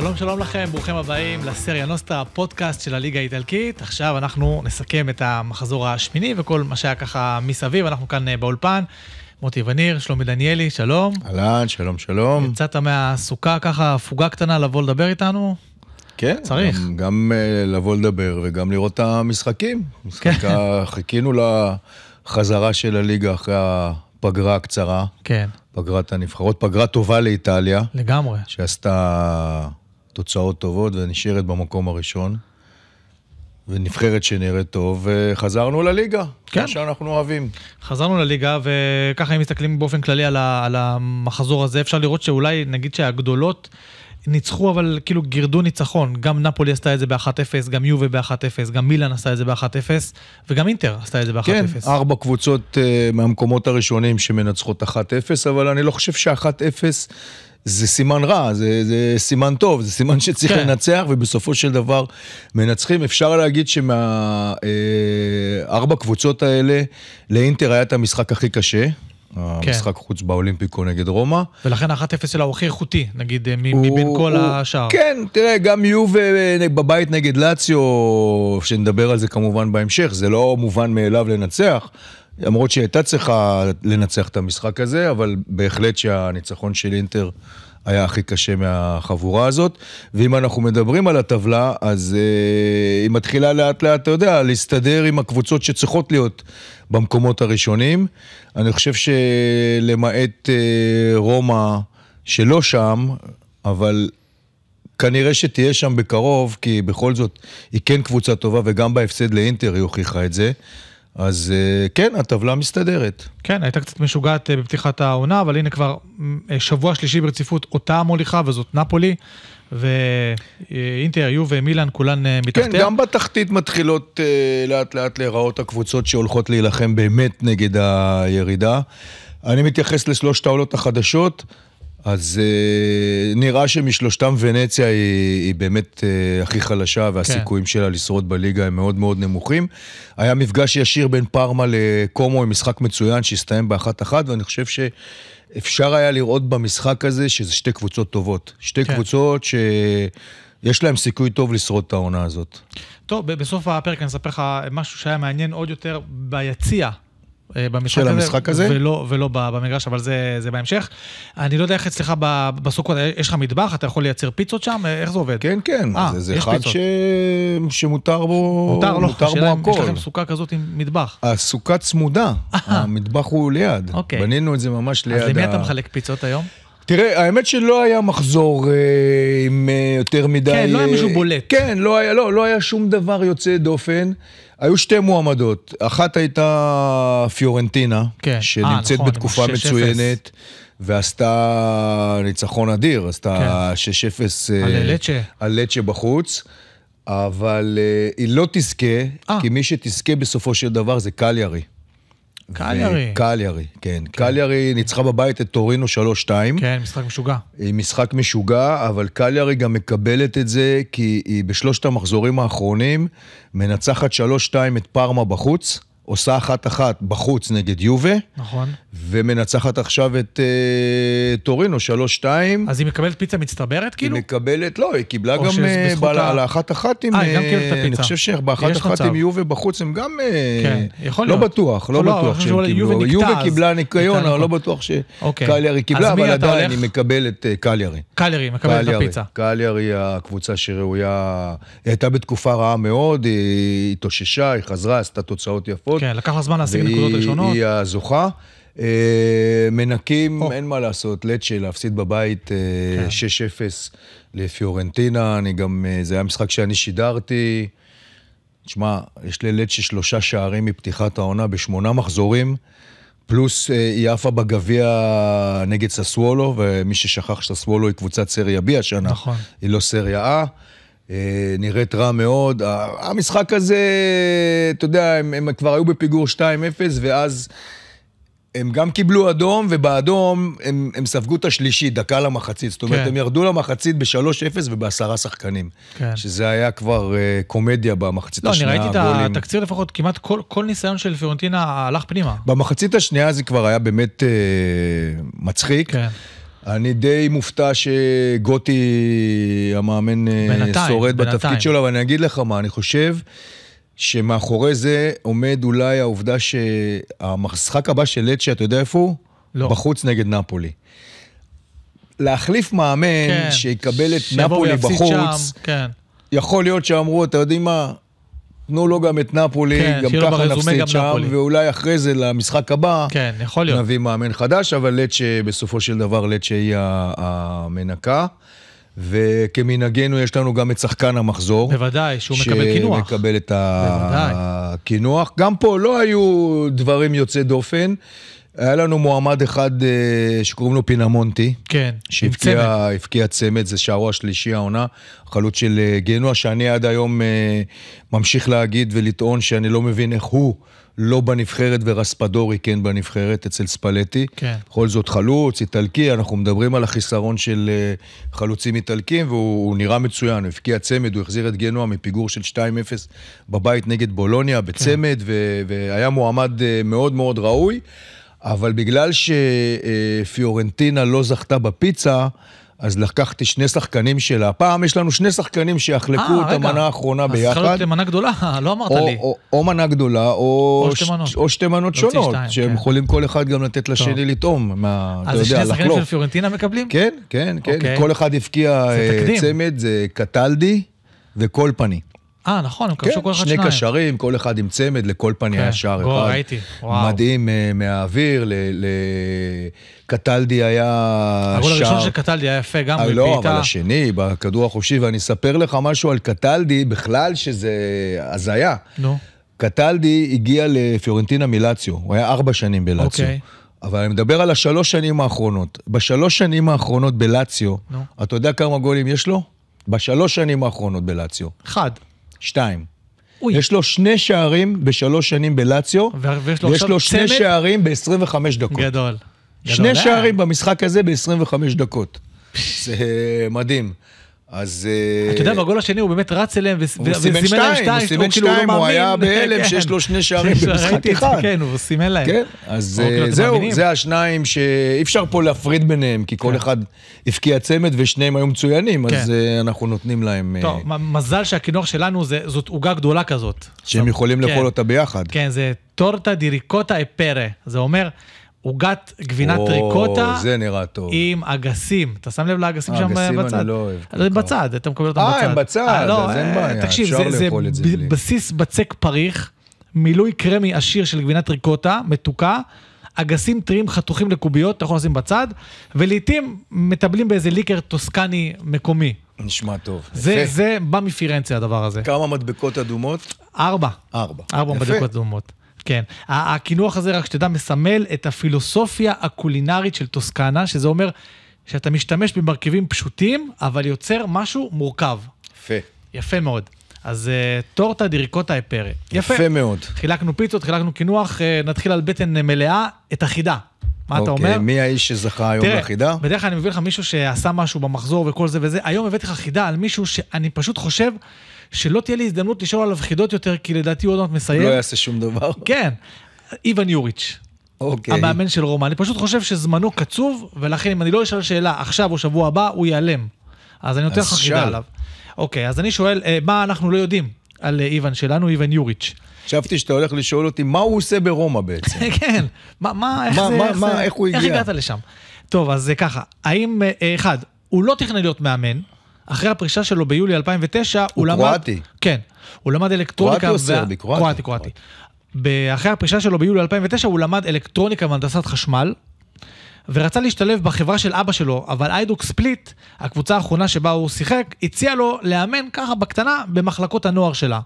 שלום, שלום לכם, ברוכים הבאים לסריה נוסטה, הפודקאסט של הליגה האיטלקית. עכשיו אנחנו נסכם את המחזור השמיני וכל מה שהיה ככה מסביב, אנחנו כאן אה, באולפן. מוטי וניר, שלומי דניאלי, שלום. אהלן, שלום, שלום. יצאת מהסוכה ככה, הפוגה קטנה, לבוא לדבר איתנו? כן. צריך. גם, גם אה, לבוא לדבר וגם לראות את המשחקים. כן. חיכינו לחזרה של הליגה אחרי הפגרה הקצרה. כן. פגרת הנבחרות, פגרה טובה לאיטליה. לגמרי. שעשתה תוצאות טובות ונשארת במקום הראשון. ונבחרת שנראית טוב, וחזרנו לליגה, כן. מה שאנחנו אוהבים. חזרנו לליגה, וככה אם מסתכלים באופן כללי על, ה, על המחזור הזה, אפשר לראות שאולי, נגיד שהגדולות ניצחו, אבל כאילו גירדו ניצחון. גם נפולי עשתה את זה ב-1-0, גם יובה ב-1-0, גם מילן עשתה את זה ב-1-0, וגם אינטר עשתה את זה ב-1-0. כן, ארבע קבוצות uh, מהמקומות הראשונים שמנצחות 1-0, אבל אני לא חושב שה-1-0... זה סימן רע, זה, זה סימן טוב, זה סימן שצריך כן. לנצח, ובסופו של דבר מנצחים. אפשר להגיד שמהארבע אה, קבוצות האלה, לאינטר היה את המשחק הכי קשה. כן. המשחק כן. חוץ באולימפיקו נגד רומא. ולכן ה-1-0 שלה הוא הכי איכותי, נגיד, אה, הוא, מבין כל הוא, השאר. כן, תראה, גם יובה אה, בבית נגד לאציו, שנדבר על זה כמובן בהמשך, זה לא מובן מאליו לנצח, למרות שהיא הייתה צריכה לנצח את המשחק הזה, אבל בהחלט שהניצחון של אינטר היה הכי קשה מהחבורה הזאת. ואם אנחנו מדברים על הטבלה, אז אה, היא מתחילה לאט לאט, אתה יודע, להסתדר עם הקבוצות שצריכות להיות במקומות הראשונים. אני חושב שלמעט אה, רומא, שלא שם, אבל כנראה שתהיה שם בקרוב, כי בכל זאת היא כן קבוצה טובה, וגם בהפסד לאינטר היא הוכיחה את זה. אז אה, כן, הטבלה מסתדרת. כן, הייתה קצת משוגעת אה, בפתיחת העונה, אבל הנה כבר אה, שבוע שלישי ברציפות אותה המוליכה, וזאת נפולי. ואינטר, יו ומילאן, כולן מתחתיה. כן, גם בתחתית מתחילות לאט לאט להיראות הקבוצות שהולכות להילחם באמת נגד הירידה. אני מתייחס לשלושת העולות החדשות. אז אה, נראה שמשלושתם ונציה היא, היא באמת אה, הכי חלשה והסיכויים כן. שלה לשרוד בליגה הם מאוד מאוד נמוכים. היה מפגש ישיר בין פארמה לקומו עם משחק מצוין שהסתיים באחת אחת ואני חושב שאפשר היה לראות במשחק הזה שזה שתי קבוצות טובות. שתי כן. קבוצות ש... יש להם סיכוי טוב לשרוד את העונה הזאת. טוב, בסוף הפרק אני אספר לך משהו שהיה מעניין עוד יותר ביציע אה, במשחק של הזה, המשחק הזה, ולא, ולא במגרש, אבל זה, זה בהמשך. אני לא יודע איך אצלך בסוכות, יש לך מטבח, אתה יכול לייצר פיצות שם, אה, איך זה עובד? כן, כן, 아, אה, זה, זה חג ש... שמותר בו, מותר, לא, מותר בו הכל. יש לכם סוכה כזאת עם מטבח. הסוכה צמודה, המטבח הוא ליד. אוקיי. בנינו את זה ממש ליד. אז למי ה... אתה מחלק פיצות היום? תראה, האמת שלא היה מחזור אה, עם אה, יותר מדי... כן, לא היה מישהו בולט. כן, לא היה, לא, לא היה שום דבר יוצא דופן. היו שתי מועמדות. אחת הייתה פיורנטינה, כן. שנמצאת 아, אה, נכון, בתקופה מצוינת, ועשתה ניצחון אדיר, עשתה כן. 6-0 אה, על לצ'ה. על לצ'ה בחוץ. אבל אה, היא לא תזכה, 아. אה. כי מי שתזכה בסופו של דבר זה קליארי. קליארי. קליארי, כן. קליארי כן. ניצחה בבית את טורינו 3-2. כן, משחק משוגע. היא אה, משחק משוגע, אבל קליארי גם מקבלת את זה, כי היא בשלושת המחזורים האחרונים מנצחת 3-2 את פארמה בחוץ. עושה אחת-אחת בחוץ נגד יובה. נכון. ומנצחת עכשיו את אה, טורינו, 3-2. אז היא מקבלת פיצה מצטברת, כאילו? היא מקבלת, לא, היא קיבלה גם בעל, ה... אה, על האחת-אחת עם... אה, היא גם אה, קיבלת את הפיצה. אני חושב שבאחת-אחת עם יובה בחוץ הם גם... אה, כן, יכול לא להיות. לא בטוח, לא, לא בטוח שהם קיבלו. יובה קיבלה ניקיון, אבל לא בטוח שקליארי אוקיי. קיבלה, אבל עדיין היא מקבלת קליארי. קליארי, מקבלת את הפיצה. קליארי, הקבוצה שראויה... היא הייתה בתקופה רעה מאוד, היא התאוששה, היא חזרה, עשתה תוצאות יפות. נקודות. כן, לקח לה זמן להשיג נקודות ראשונות. והיא הזוכה. אה, מנקים, או. אין מה לעשות, לצ'ה להפסיד בבית אה, כן. 6-0 לפיורנטינה, אני גם, אה, זה היה משחק שאני שידרתי. תשמע, יש ללצ'ה שלושה שערים מפתיחת העונה בשמונה מחזורים, פלוס היא עפה בגביע נגד ססוולו, ומי ששכח שססוולו היא קבוצת סריה B השנה. נכון. היא לא סריה A. אה, נראית רע מאוד. המשחק הזה, אתה יודע, הם, הם כבר היו בפיגור 2-0, ואז הם גם קיבלו אדום, ובאדום הם, הם ספגו את השלישי, דקה למחצית. זאת אומרת, כן. הם ירדו למחצית ב-3-0 ובעשרה שחקנים. כן. שזה היה כבר uh, קומדיה במחצית לא, השנייה. לא, אני ראיתי הגולים. את התקציר לפחות, כמעט כל, כל ניסיון של פיורנטינה הלך פנימה. במחצית השנייה זה כבר היה באמת uh, מצחיק. כן. אני די מופתע שגוטי, המאמן, אה, בינתיים, שורד בינתיים. בתפקיד שלו, אבל אני אגיד לך מה, אני חושב שמאחורי זה עומד אולי העובדה שהמשחק הבא של לצ'ה, אתה יודע איפה הוא? לא. בחוץ נגד נפולי. להחליף מאמן כן. שיקבל את נפולי בחוץ, שם, כן. יכול להיות שאמרו, אתה יודעים מה, תנו לו גם את נפולי, כן, גם ככה נפסיד שם, נפולי. ואולי אחרי זה למשחק הבא, כן, יכול להיות. נביא מאמן חדש, אבל לצ'ה, בסופו של דבר לצ'ה היא המנקה. וכמנהגנו יש לנו גם את שחקן המחזור. בוודאי, שהוא ש... מקבל קינוח. שמקבל את הקינוח. גם פה לא היו דברים יוצאי דופן. היה לנו מועמד אחד אה, שקוראים לו פינמונטי. כן, שהפקיע, שהבקיע צמד, זה שערו השלישי העונה, חלוץ של אה, גנוע, שאני עד היום אה, ממשיך להגיד ולטעון שאני לא מבין איך הוא לא בנבחרת ורספדורי כן בנבחרת אצל ספלטי. כן. בכל זאת חלוץ, איטלקי, אנחנו מדברים על החיסרון של חלוצים איטלקים, והוא נראה מצוין, הוא הבקיע צמד, הוא החזיר את גנוע מפיגור של 2-0 בבית נגד בולוניה כן. בצמד, כן. והיה מועמד מאוד מאוד ראוי. אבל בגלל שפיורנטינה לא זכתה בפיצה, אז לקחתי שני שחקנים שלה. הפעם יש לנו שני שחקנים שיחלקו 아, אה, את רגע. המנה האחרונה אז ביחד. אז צריכה להיות מנה גדולה, לא אמרת או, לי. או, או מנה גדולה, או, או, שתי, מנות. או שתי מנות שונות, שתיים, שהם כן. יכולים כל אחד גם לתת לשני לטעום, מה, אתה יודע, לחלוף. אז שני שחקנים של פיורנטינה מקבלים? כן, כן, כן. Okay. אוקיי. כל אחד הבקיע זה אה, צמד, זה קטלדי וקולפני. אה, נכון, הם כבשו כן, כל אחד שניים. כן, שני קשרים, כל אחד עם צמד, לכל פני כן, השער. גול, אחד. ראיתי, וואו. מדהים uh, מהאוויר, לקטלדי היה שער. הגול הראשון של קטלדי היה יפה, גם בפעיטה. אה, לא, אבל השני, בכדור החופשי, ואני אספר לך משהו על קטלדי, בכלל שזה הזיה. נו. קטלדי הגיע לפיורנטינה מלאציו, הוא היה ארבע שנים בלאציו. אוקיי. אבל אני מדבר על השלוש שנים האחרונות. בשלוש שנים האחרונות בלאציו, נו. אתה יודע כמה גולים יש לו? בשלוש שנים האחרונות בלאציו. אחד. שתיים. אוי. יש לו שני שערים בשלוש שנים בלציו, ויש לו, ויש לו שני צמד? שערים ב-25 דקות. גדול. שני גדול. אה? שערים במשחק הזה ב-25 דקות. זה מדהים. אז... אתה יודע, בגול אה, השני הוא באמת רץ אליהם וסימן להם שתיים, הוא סימן כאילו לא שתיים, הוא היה בהלם כן. שיש לו שני שערים במשחק אחד. כן, הוא סימן להם. כן, אז אוקיי, אה, זהו, זה השניים שאי אפשר פה להפריד ביניהם, כי כל כן. אחד הבקיע צמד ושניהם היו מצוינים, אז כן. אה, אנחנו נותנים להם... טוב, מזל שהקינוח שלנו זאת עוגה גדולה כזאת. שהם יכולים לאכול אותה ביחד. כן, זה טורטה דיריקוטה אפרה. זה אומר... עוגת גבינה או, טריקוטה. זה נראה טוב. עם אגסים. אתה שם לב לאגסים שם בצד? אגסים אני לא אוהב. לא, כל כך. בצד, אתה מקבל אותם אה, בצד. אה, הם בצד, לא, אז אין אה, בעיה, אפשר לאכול את זה בלי. תקשיב, זה בסיס בצק פריך, מילוי קרמי עשיר של גבינה טריקוטה, מתוקה. אגסים טריים חתוכים לקוביות, אתה יכול לשים בצד, ולעיתים מטבלים באיזה ליקר טוסקני מקומי. נשמע טוב. זה, יפה. זה בא מפירנציה הדבר הזה. כמה מדבקות אדומות? ארבע. ארבע. ארבע יפה. מדבקות אדומות. כן. הקינוח הזה, רק שתדע, מסמל את הפילוסופיה הקולינרית של טוסקנה, שזה אומר שאתה משתמש במרכיבים פשוטים, אבל יוצר משהו מורכב. יפה. יפה מאוד. אז uh, טורטה דיריקוטה אפרה. יפה. יפה מאוד. חילקנו פיצות, חילקנו קינוח, uh, נתחיל על בטן מלאה, את החידה. מה אוקיי, אתה אומר? מי האיש שזכה היום תראה, לחידה? בדרך כלל אני מביא לך מישהו שעשה משהו במחזור וכל זה וזה. היום הבאתי לך חידה על מישהו שאני פשוט חושב שלא תהיה לי הזדמנות לשאול עליו חידות יותר, כי לדעתי הוא עוד מעט מסיים. לא יעשה שום דבר. כן, איוון יוריץ'. אוקיי. המאמן של רומא. אני פשוט חושב שזמנו קצוב, ולכן אם אני לא אשאל שאלה עכשיו או שבוע הבא, הוא ייעלם. אז אני נותן לך חידה עליו. אוקיי, אז אני שואל, אה, מה אנחנו לא יודעים על אה, איוון שלנו, איוון יוריץ'? חשבתי שאתה הולך לשאול אותי, מה הוא עושה ברומא בעצם? כן, מה, מה, איך זה, מה, איך, זה, איך הוא הגיע? איך הגעת לשם? טוב, אז אה, ככה, האם, אחד, הוא לא תכנן להיות מאמן, אחרי הפרישה שלו ביולי 2009, הוא, הוא למד... הוא קרואטי. כן. הוא למד אלקטרוניקה... קרואטי או סרבי? קרואטי, קרואטי. אחרי הפרישה שלו ביולי 2009, הוא למד אלקטרוניקה והנדסת חשמל, ורצה להשתלב בחברה של אבא שלו, אבל איידוק ספליט, הקבוצה האחרונה שבה הוא שיחק, הציע לו לאמן ככה בקטנה במחלקות הנוער שלה.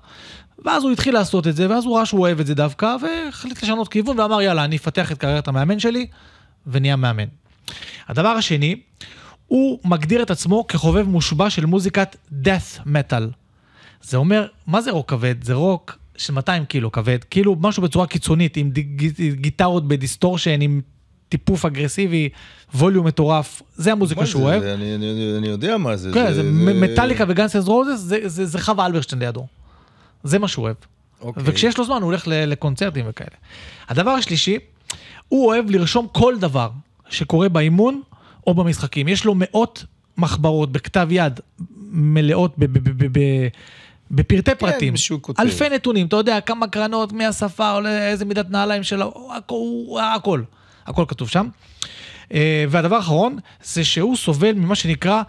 ואז הוא התחיל לעשות את זה, ואז הוא ראה שהוא אוהב את זה דווקא, והחליט לשנות כיוון ואמר יאללה, אני אפתח את קריירת המאמן שלי, ונהיה מאמן. הדבר השני, הוא מגדיר את עצמו כחובב מושבע של מוזיקת death metal. זה אומר, מה זה רוק כבד? זה רוק של 200 קילו כבד, כאילו משהו בצורה קיצונית, עם גיטרות בדיסטורשן, עם טיפוף אגרסיבי, ווליום מטורף, זה המוזיקה שהוא אוהב. אני, יודע מה זה. כן, זה, מטאליקה וגאנסס רוזס, זה, חווה אלברשטיין לידו. זה מה שהוא אוהב. אוקיי. וכשיש לו זמן הוא הולך לקונצרטים וכאלה. הדבר השלישי, הוא אוהב לרשום כל דבר שקורה באימון או במשחקים. יש לו מאות מחברות בכתב יד מלאות ב... ב, בפרטי כן, פרטים, אלפי נתונים, אתה יודע כמה קרנות, מי השפה, איזה מידת נעליים שלו, הכל, הכל, הכל כתוב שם. אה, והדבר האחרון, זה שהוא סובל ממה שנקרא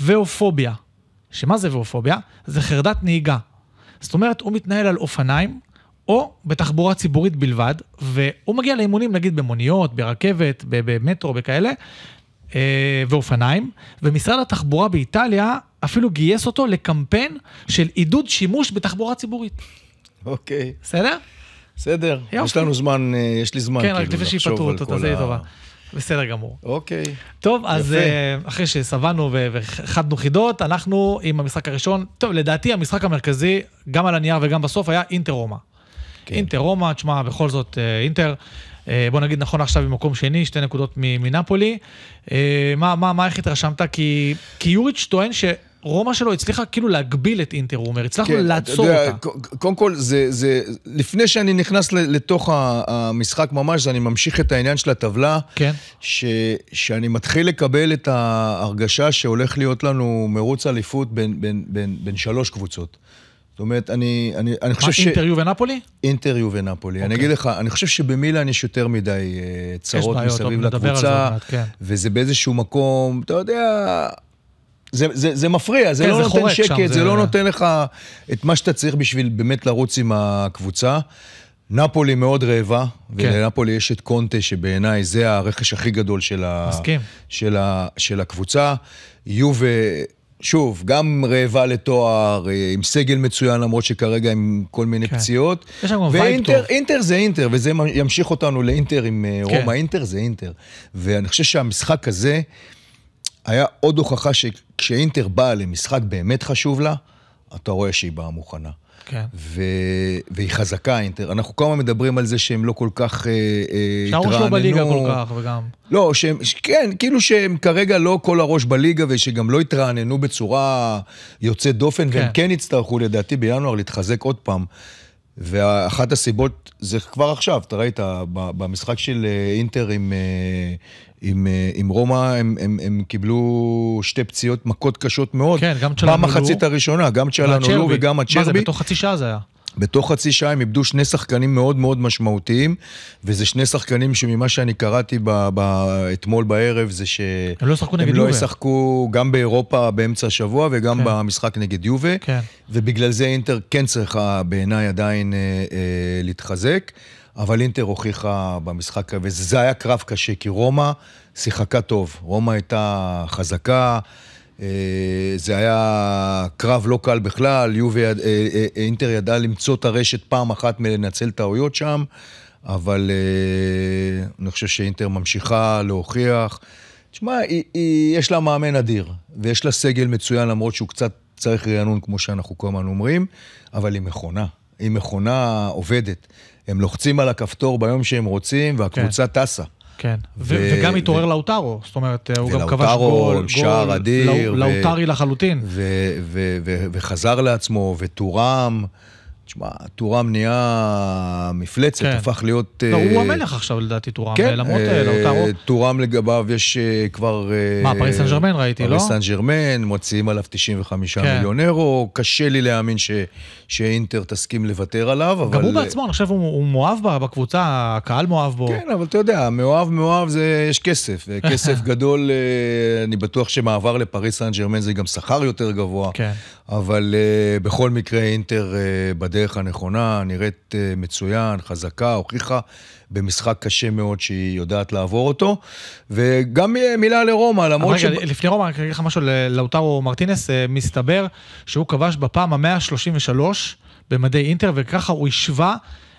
ואופוביה. שמה זה ואופוביה? זה חרדת נהיגה. זאת אומרת, הוא מתנהל על אופניים, או בתחבורה ציבורית בלבד, והוא מגיע לאימונים נגיד במוניות, ברכבת, במטרו, בכאלה, אה, ואופניים, ומשרד התחבורה באיטליה אפילו גייס אותו לקמפיין של עידוד שימוש בתחבורה ציבורית. אוקיי. בסדר? בסדר. יש לנו זמן, אה, יש לי זמן כן, כאילו לחשוב על כל ה... כן, רק לפני שיפטרו אותו, תעשה לי טובה. בסדר גמור. אוקיי. טוב, אז יפה. אה, אחרי שסבלנו וחדנו חידות, אנחנו עם המשחק הראשון. טוב, לדעתי המשחק המרכזי, גם על הנייר וגם בסוף, היה אינטר רומא. כן. אינטר רומא, תשמע, בכל זאת אינטר, אה, בוא נגיד נכון עכשיו במקום שני, שתי נקודות מנפולי. אה, מה, מה, מה, איך התרשמת? כי, כי יוריץ' טוען ש... רומא שלו הצליחה כאילו להגביל את אינטר, הוא אומר, הצלחנו כן, לעצור אותה. קודם כל, זה, זה, לפני שאני נכנס לתוך המשחק ממש, אני ממשיך את העניין של הטבלה, כן. ש, שאני מתחיל לקבל את ההרגשה שהולך להיות לנו מרוץ אליפות בין, בין, בין, בין, בין שלוש קבוצות. זאת אומרת, אני, אני, אני חושב ש... מה, אינטריו ונפולי? אינטריו ונפולי. Okay. אני אגיד אוקיי. לך, אני חושב שבמילן יש יותר מדי אה, צרות מסביב לקבוצה, זה, כן. וזה באיזשהו מקום, אתה יודע, זה, זה, זה מפריע, זה כן, לא זה נותן שקט, שם, זה... זה לא נותן לך את מה שאתה צריך בשביל באמת לרוץ עם הקבוצה. נפולי מאוד רעבה, כן. ולנפולי יש את קונטה, שבעיניי זה הרכש הכי גדול של, ה... של, ה... של הקבוצה. יובה... שוב, גם רעבה לתואר, אה, עם סגל מצוין, למרות שכרגע עם כל מיני כן. פציעות. יש שם גם וייב טוב. ואינטר זה אינטר, וזה ימשיך אותנו לאינטר עם אה, כן. רומא. אינטר זה אינטר. ואני חושב שהמשחק הזה היה עוד הוכחה שכשאינטר באה למשחק באמת חשוב לה, אתה רואה שהיא באה מוכנה. כן. ו... והיא חזקה, אינטר. אנחנו כל הזמן מדברים על זה שהם לא כל כך התרעננו. אה, אה, שהראש לא בליגה כל כך, וגם... לא, שהם, כן, כאילו שהם כרגע לא כל הראש בליגה, ושגם לא התרעננו בצורה יוצאת דופן, כן. והם כן יצטרכו, לדעתי, בינואר להתחזק עוד פעם. ואחת הסיבות, זה כבר עכשיו, אתה ראית, במשחק של אה, אינטר עם, עם, אה, עם רומא הם, הם, הם קיבלו שתי פציעות, מכות קשות מאוד. כן, גם צ'לנולו. במחצית הראשונה, גם צ'לנולו וגם הצ'רבי. מה זה, בתוך חצי שעה זה היה. בתוך חצי שעה הם איבדו שני שחקנים מאוד מאוד משמעותיים, וזה שני שחקנים שממה שאני קראתי ב, ב, אתמול בערב, זה שהם לא ישחקו הם לא, לא ישחקו גם באירופה באמצע השבוע וגם כן. במשחק נגד יובה, כן. ובגלל זה אינטר כן צריכה בעיניי עדיין אה, אה, להתחזק. אבל אינטר הוכיחה במשחק, וזה היה קרב קשה, כי רומא שיחקה טוב. רומא הייתה חזקה, אה, זה היה קרב לא קל בכלל, יובי, אה, אה, אינטר ידעה למצוא את הרשת פעם אחת מלנצל טעויות שם, אבל אני חושב שאינטר ממשיכה להוכיח. תשמע, יש לה מאמן אדיר, ויש לה סגל מצוין, למרות שהוא קצת צריך רענון, כמו שאנחנו כל הזמן אומרים, אבל היא מכונה. היא מכונה עובדת. הם לוחצים על הכפתור ביום שהם רוצים, והקבוצה כן. טסה. כן, ו- ו- וגם התעורר ו- לאוטרו, זאת אומרת, אה, הוא גם כבש גול, גול, שער אדיר. לאוטרי לחלוטין. וחזר לעצמו, ותורם. תשמע, טורם נהיה מפלצת, כן. הפך להיות... לא, אה... הוא המלך עכשיו לדעתי, טורם, כן, למרות uh, אה, אה, לאוטרו. טורם לגביו יש uh, כבר... מה, אה, פריס סן ג'רמן ראיתי, לא? פריס סן ג'רמן, מוציאים עליו 95 כן. מיליון אירו, קשה לי להאמין ש, שאינטר תסכים לוותר עליו, אבל... גם הוא בעצמו, אני חושב, הוא, הוא מואב בה, בקבוצה, הקהל מואב בו. כן, אבל אתה יודע, מאוהב, מאוהב, זה, יש כסף. כסף גדול, uh, אני בטוח שמעבר לפריס סן ג'רמן זה גם שכר יותר גבוה, כן. אבל uh, בכל מקרה אינטר... Uh, בדרך הנכונה, נראית אה, מצוין, חזקה, הוכיחה במשחק קשה מאוד שהיא יודעת לעבור אותו. וגם אה, מילה לרומא, למרות ש... רגע, לפני רומא, אני אגיד לך משהו ללאוטרו מרטינס, אה, מסתבר שהוא כבש בפעם המאה ה-33 במדי אינטר, וככה הוא השווה...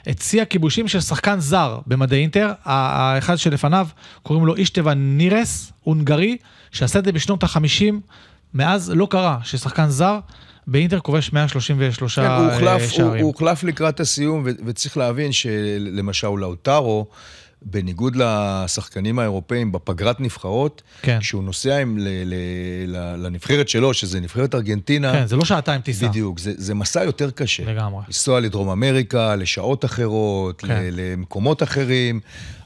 את שיא הכיבושים של שחקן זר במדי אינטר, האחד שלפניו קוראים לו אישטבן נירס, הונגרי, שעשה את זה בשנות ה-50, מאז לא קרה ששחקן זר באינטר כובש 133 כן, הוא אה, הוחלף, שערים. הוא הוחלף לקראת הסיום, ו- וצריך להבין שלמשל של, לאוטרו, בניגוד לשחקנים האירופאים בפגרת נבחרות, כן. כשהוא נוסע עם ל- ל- ל- לנבחרת שלו, שזה נבחרת ארגנטינה... כן, זה לא שעתיים טיסה. בדיוק, זה, זה מסע יותר קשה. לגמרי. לנסוע לדרום אמריקה, לשעות אחרות, כן. ל- למקומות אחרים.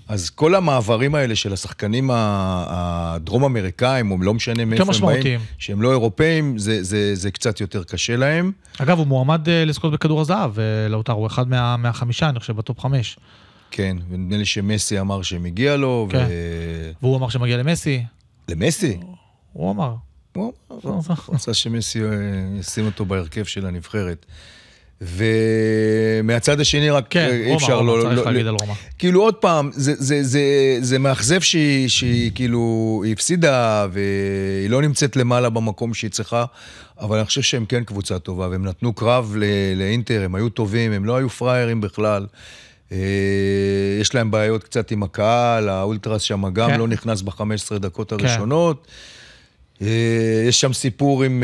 אז כל המעברים האלה של השחקנים הדרום-אמריקאים, או לא משנה מאיפה הם באים, שהם לא אירופאים, זה, זה, זה קצת יותר קשה להם. אגב, הוא מועמד אה, לזכות בכדור הזהב, אה, לאותר, הוא אחד מה, מהחמישה, אני חושב, בטופ חמש. כן, ונדמה לי שמסי אמר שמגיע לו. כן, ו... והוא אמר שמגיע למסי. למסי? הוא הוא אמר. לא, הוא רצה שמסי אה, ישים אותו בהרכב של הנבחרת. ומהצד השני רק כן, אה, אי אפשר רומא, לא... כן, רומא, צריך לא, להגיד לא, על רומא. כאילו עוד פעם, זה, זה, זה, זה מאכזב שהיא, שהיא כאילו, היא הפסידה והיא לא נמצאת למעלה במקום שהיא צריכה, אבל אני חושב שהם כן קבוצה טובה, והם נתנו קרב לא, לאינטר, הם היו טובים, הם לא היו פראיירים בכלל. אה, יש להם בעיות קצת עם הקהל, האולטרס שם גם כן. לא נכנס ב-15 דקות כן. הראשונות. כן. יש שם סיפור עם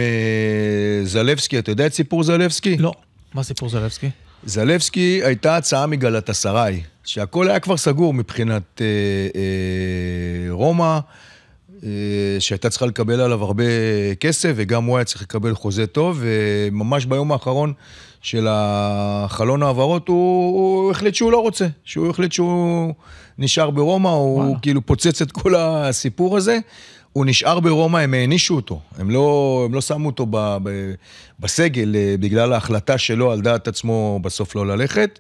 זלבסקי, אתה יודע את סיפור זלבסקי? לא. מה הסיפור זלבסקי? זלבסקי הייתה הצעה מגלת אסריי, שהכל היה כבר סגור מבחינת אה, אה, רומא, אה, שהייתה צריכה לקבל עליו הרבה כסף, וגם הוא היה צריך לקבל חוזה טוב, וממש ביום האחרון של החלון העברות הוא, הוא החליט שהוא לא רוצה, שהוא החליט שהוא נשאר ברומא, הוא כאילו פוצץ את כל הסיפור הזה. הוא נשאר ברומא, הם הענישו אותו. הם לא, הם לא שמו אותו ב, ב, בסגל אה, בגלל ההחלטה שלו על דעת עצמו בסוף לא ללכת.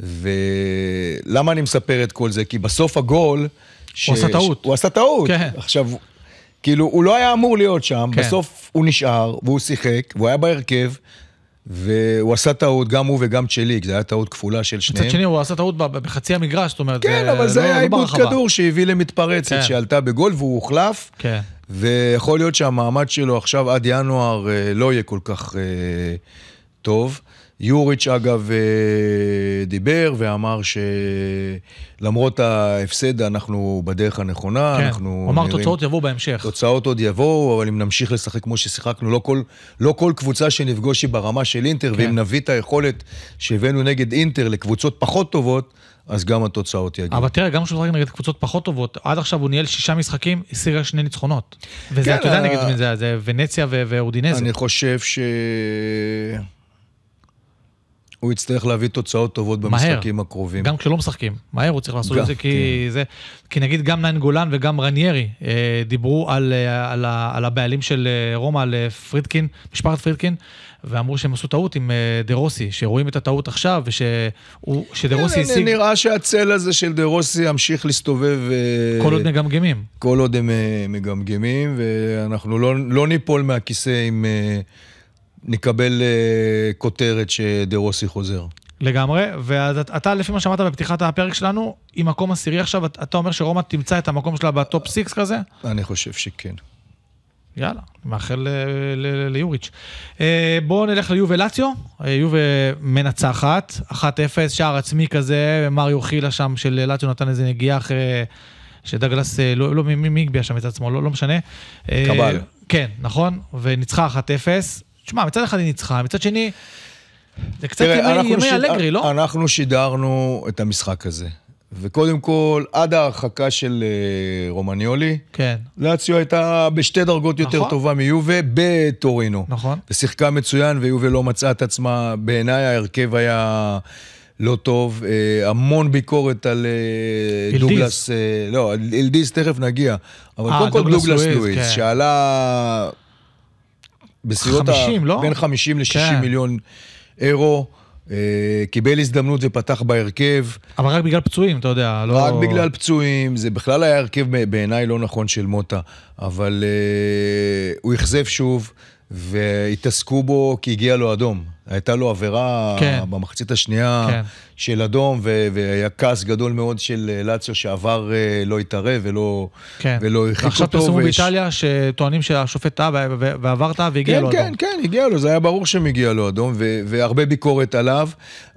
ולמה אני מספר את כל זה? כי בסוף הגול... ש... הוא עשה טעות. הוא עשה טעות. כן. עכשיו, כאילו, הוא לא היה אמור להיות שם, כן. בסוף הוא נשאר, והוא שיחק, והוא היה בהרכב, והוא עשה טעות, גם הוא וגם צ'ליק, זו הייתה טעות כפולה של שניהם. מצד שני, הוא עשה טעות בחצי המגרש, זאת אומרת, כן, אבל לא- זה לא היה עיבוד כדור שהביא למתפרצת, כן. שעלתה בגול והוא הוחלף. כן. ויכול להיות שהמעמד שלו עכשיו עד ינואר אה, לא יהיה כל כך אה, טוב. יוריץ' אגב אה, דיבר ואמר שלמרות ההפסד אנחנו בדרך הנכונה, כן. אנחנו נראים... הוא אמר נראים, תוצאות יבואו בהמשך. תוצאות עוד יבואו, אבל אם נמשיך לשחק כמו ששיחקנו, לא כל, לא כל קבוצה שנפגוש היא ברמה של אינטר, כן. ואם נביא את היכולת שהבאנו נגד אינטר לקבוצות פחות טובות, אז גם התוצאות יגיעו. אבל תראה, גם כשהוא משחק נגד קבוצות פחות טובות, עד עכשיו הוא ניהל שישה משחקים, השיג שני ניצחונות. וזה, כן, אתה יודע נגד אה, מי זה, זה ונציה ואורדינזה. אני חושב ש... הוא יצטרך להביא תוצאות טובות במשחקים מהר. הקרובים. גם כשלא משחקים, מהר הוא צריך לעשות גם, את זה, כי, כן. זה, כי נגיד גם נין גולן וגם רניירי אה, דיברו על, אה, על, על, על הבעלים של אה, רומא, על אה, פרידקין, משפחת פרידקין, ואמרו שהם עשו טעות עם אה, דה רוסי, שרואים את הטעות עכשיו, ושדה רוסי השיג... נראה שהצל הזה של דה רוסי ימשיך להסתובב... אה, כל עוד מגמגמים. כל עוד הם אה, מגמגמים, ואנחנו לא, לא ניפול מהכיסא עם... אה, נקבל uh, כותרת שדה-רוסי חוזר. לגמרי, ואתה, לפי מה שאמרת בפתיחת הפרק שלנו, עם מקום עשירי עכשיו, אתה אומר שרומא תמצא את המקום שלה בטופ סיקס כזה? אני חושב שכן. יאללה, מאחל אה, ליוריץ'. אה, בואו נלך ליובלציו, לאציו. מנצחת, 1-0, שער עצמי כזה, מריו חילה שם של לציו נתן איזה נגיעה אחרי שדגלס, לא, לא מי הגביה שם את עצמו, לא, לא משנה. קבל. כן, נכון, וניצחה 1-0. תשמע, מצד אחד היא ניצחה, מצד שני, זה קצת תראה, ימי, ימי שיד... אלגרי, לא? אנחנו שידרנו את המשחק הזה. וקודם כל, עד ההרחקה של אה, רומניולי, כן. לאציו הייתה בשתי דרגות נכון. יותר טובה מיובה בטורינו. נכון. ושיחקה מצוין, ויובה לא מצאה את עצמה. בעיניי ההרכב היה... לא טוב, אה, המון ביקורת על אה, אלדיס. דוגלס, לא, אלדיס תכף נגיע, אבל 아, קודם כל דוגלס, דוגלס לואיז, כן. שעלה בסביבות 50, ה... לא? בין 50 ל-60 כן. מיליון אירו. אה, קיבל הזדמנות ופתח בהרכב. אבל רק בגלל פצועים, אתה יודע, לא... רק בגלל פצועים, זה בכלל היה הרכב בעיניי לא נכון של מוטה, אבל uh, הוא אכזב שוב, והתעסקו בו כי הגיע לו אדום. הייתה לו עבירה כן. במחצית השנייה כן. של אדום, ו- והיה כעס גדול מאוד של אה, לאציו שעבר אה, לא התערב ולא, כן. ולא הרחיק אותו. עכשיו פרסמו ויש... באיטליה שטוענים שהשופט טעה ועבר טעה והגיע כן, לו כן, אדום. כן, כן, הגיע לו, זה היה ברור שמגיע לו אדום, ו- והרבה ביקורת עליו.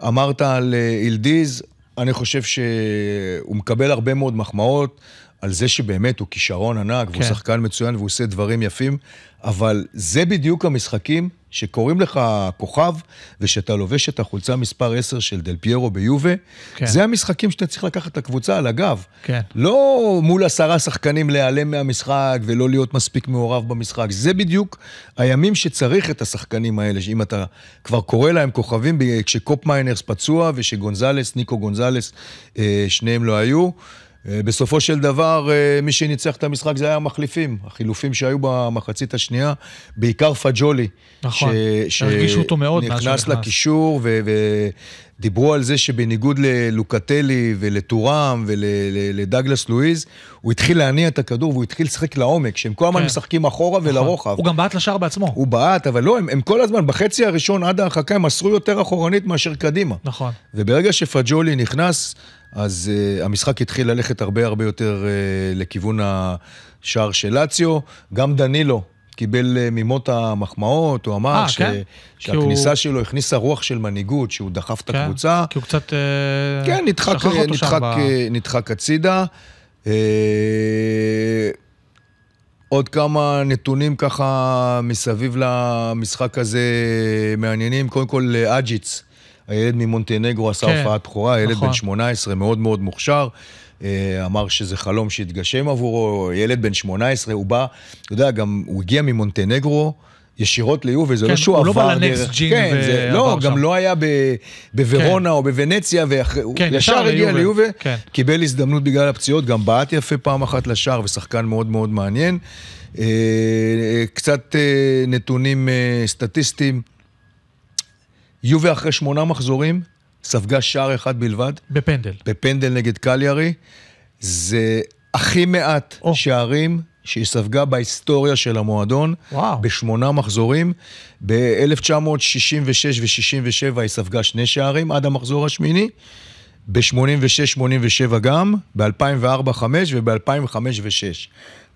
אמרת על אילדיז, אה, אני חושב שהוא מקבל הרבה מאוד מחמאות. על זה שבאמת הוא כישרון ענק, כן. והוא שחקן מצוין והוא עושה דברים יפים, אבל זה בדיוק המשחקים שקוראים לך כוכב, ושאתה לובש את החולצה מספר 10 של דל פיירו ביובה, כן. זה המשחקים שאתה צריך לקחת את הקבוצה על הגב. כן. לא מול עשרה שחקנים להיעלם מהמשחק ולא להיות מספיק מעורב במשחק. זה בדיוק הימים שצריך את השחקנים האלה, שאם אתה כבר קורא להם כוכבים, כשקופ מיינרס פצוע ושגונזלס, ניקו גונזלס, אה, שניהם לא היו. אה, בסופו של דבר, אה, מי שניצח את המשחק זה היה המחליפים, החילופים שהיו במחצית השנייה, בעיקר פג'ולי. נכון, ש... הרגישו אותו מאוד מאז שהוא נכנס. לקישור, ו... ודיברו על זה שבניגוד ללוקטלי ולטורם ולדגלס ול... לואיז, הוא התחיל להניע את הכדור והוא התחיל לשחק לעומק, שהם כל הזמן כן. משחקים אחורה נכון. ולרוחב. הוא גם בעט לשער בעצמו. הוא בעט, אבל לא, הם, הם כל הזמן, בחצי הראשון עד ההרחקה, הם מסרו יותר אחורנית מאשר קדימה. נכון. וברגע שפג'ולי נכנס... אז uh, המשחק התחיל ללכת הרבה הרבה יותר uh, לכיוון השער של לאציו. גם דנילו קיבל uh, אה, ממות המחמאות, הוא אמר 아, ש... כן? שהכניסה הוא... שלו הכניסה רוח של מנהיגות, שהוא דחף כן? את הקבוצה. כי הוא קצת... Uh... כן, נדחק, נדחק, ב... נדחק הצידה. Uh, עוד כמה נתונים ככה מסביב למשחק הזה מעניינים. קודם כל, אג'יץ. Uh, הילד ממונטנגרו עשה כן. הופעת בכורה, הילד נכון. בן 18, מאוד מאוד מוכשר. אה, אמר שזה חלום שהתגשם עבורו, ילד בן 18, הוא בא, אתה יודע, גם הוא הגיע ממונטנגרו. ישירות ליובי, זה לא כן, לא שהוא עבר... דרך... כן, הוא לא בא לנקסט ג'ין כן, ועבר זה, לא, שם. גם לא היה ב, בוורונה כן. או בוונציה, והוא כן, ישר הגיע ליובי, כן. קיבל הזדמנות בגלל הפציעות, גם בעט יפה פעם אחת לשער, ושחקן מאוד מאוד מעניין. אה, אה, קצת נתונים סטטיסטיים. יובה אחרי שמונה מחזורים, ספגה שער אחד בלבד. בפנדל. בפנדל נגד קליארי. זה הכי מעט oh. שערים שהיא ספגה בהיסטוריה של המועדון, וואו. בשמונה מחזורים. ב-1966 ו-67 היא ספגה שני שערים עד המחזור השמיני, ב-86-87 גם, ב 2004 5 וב 2005 6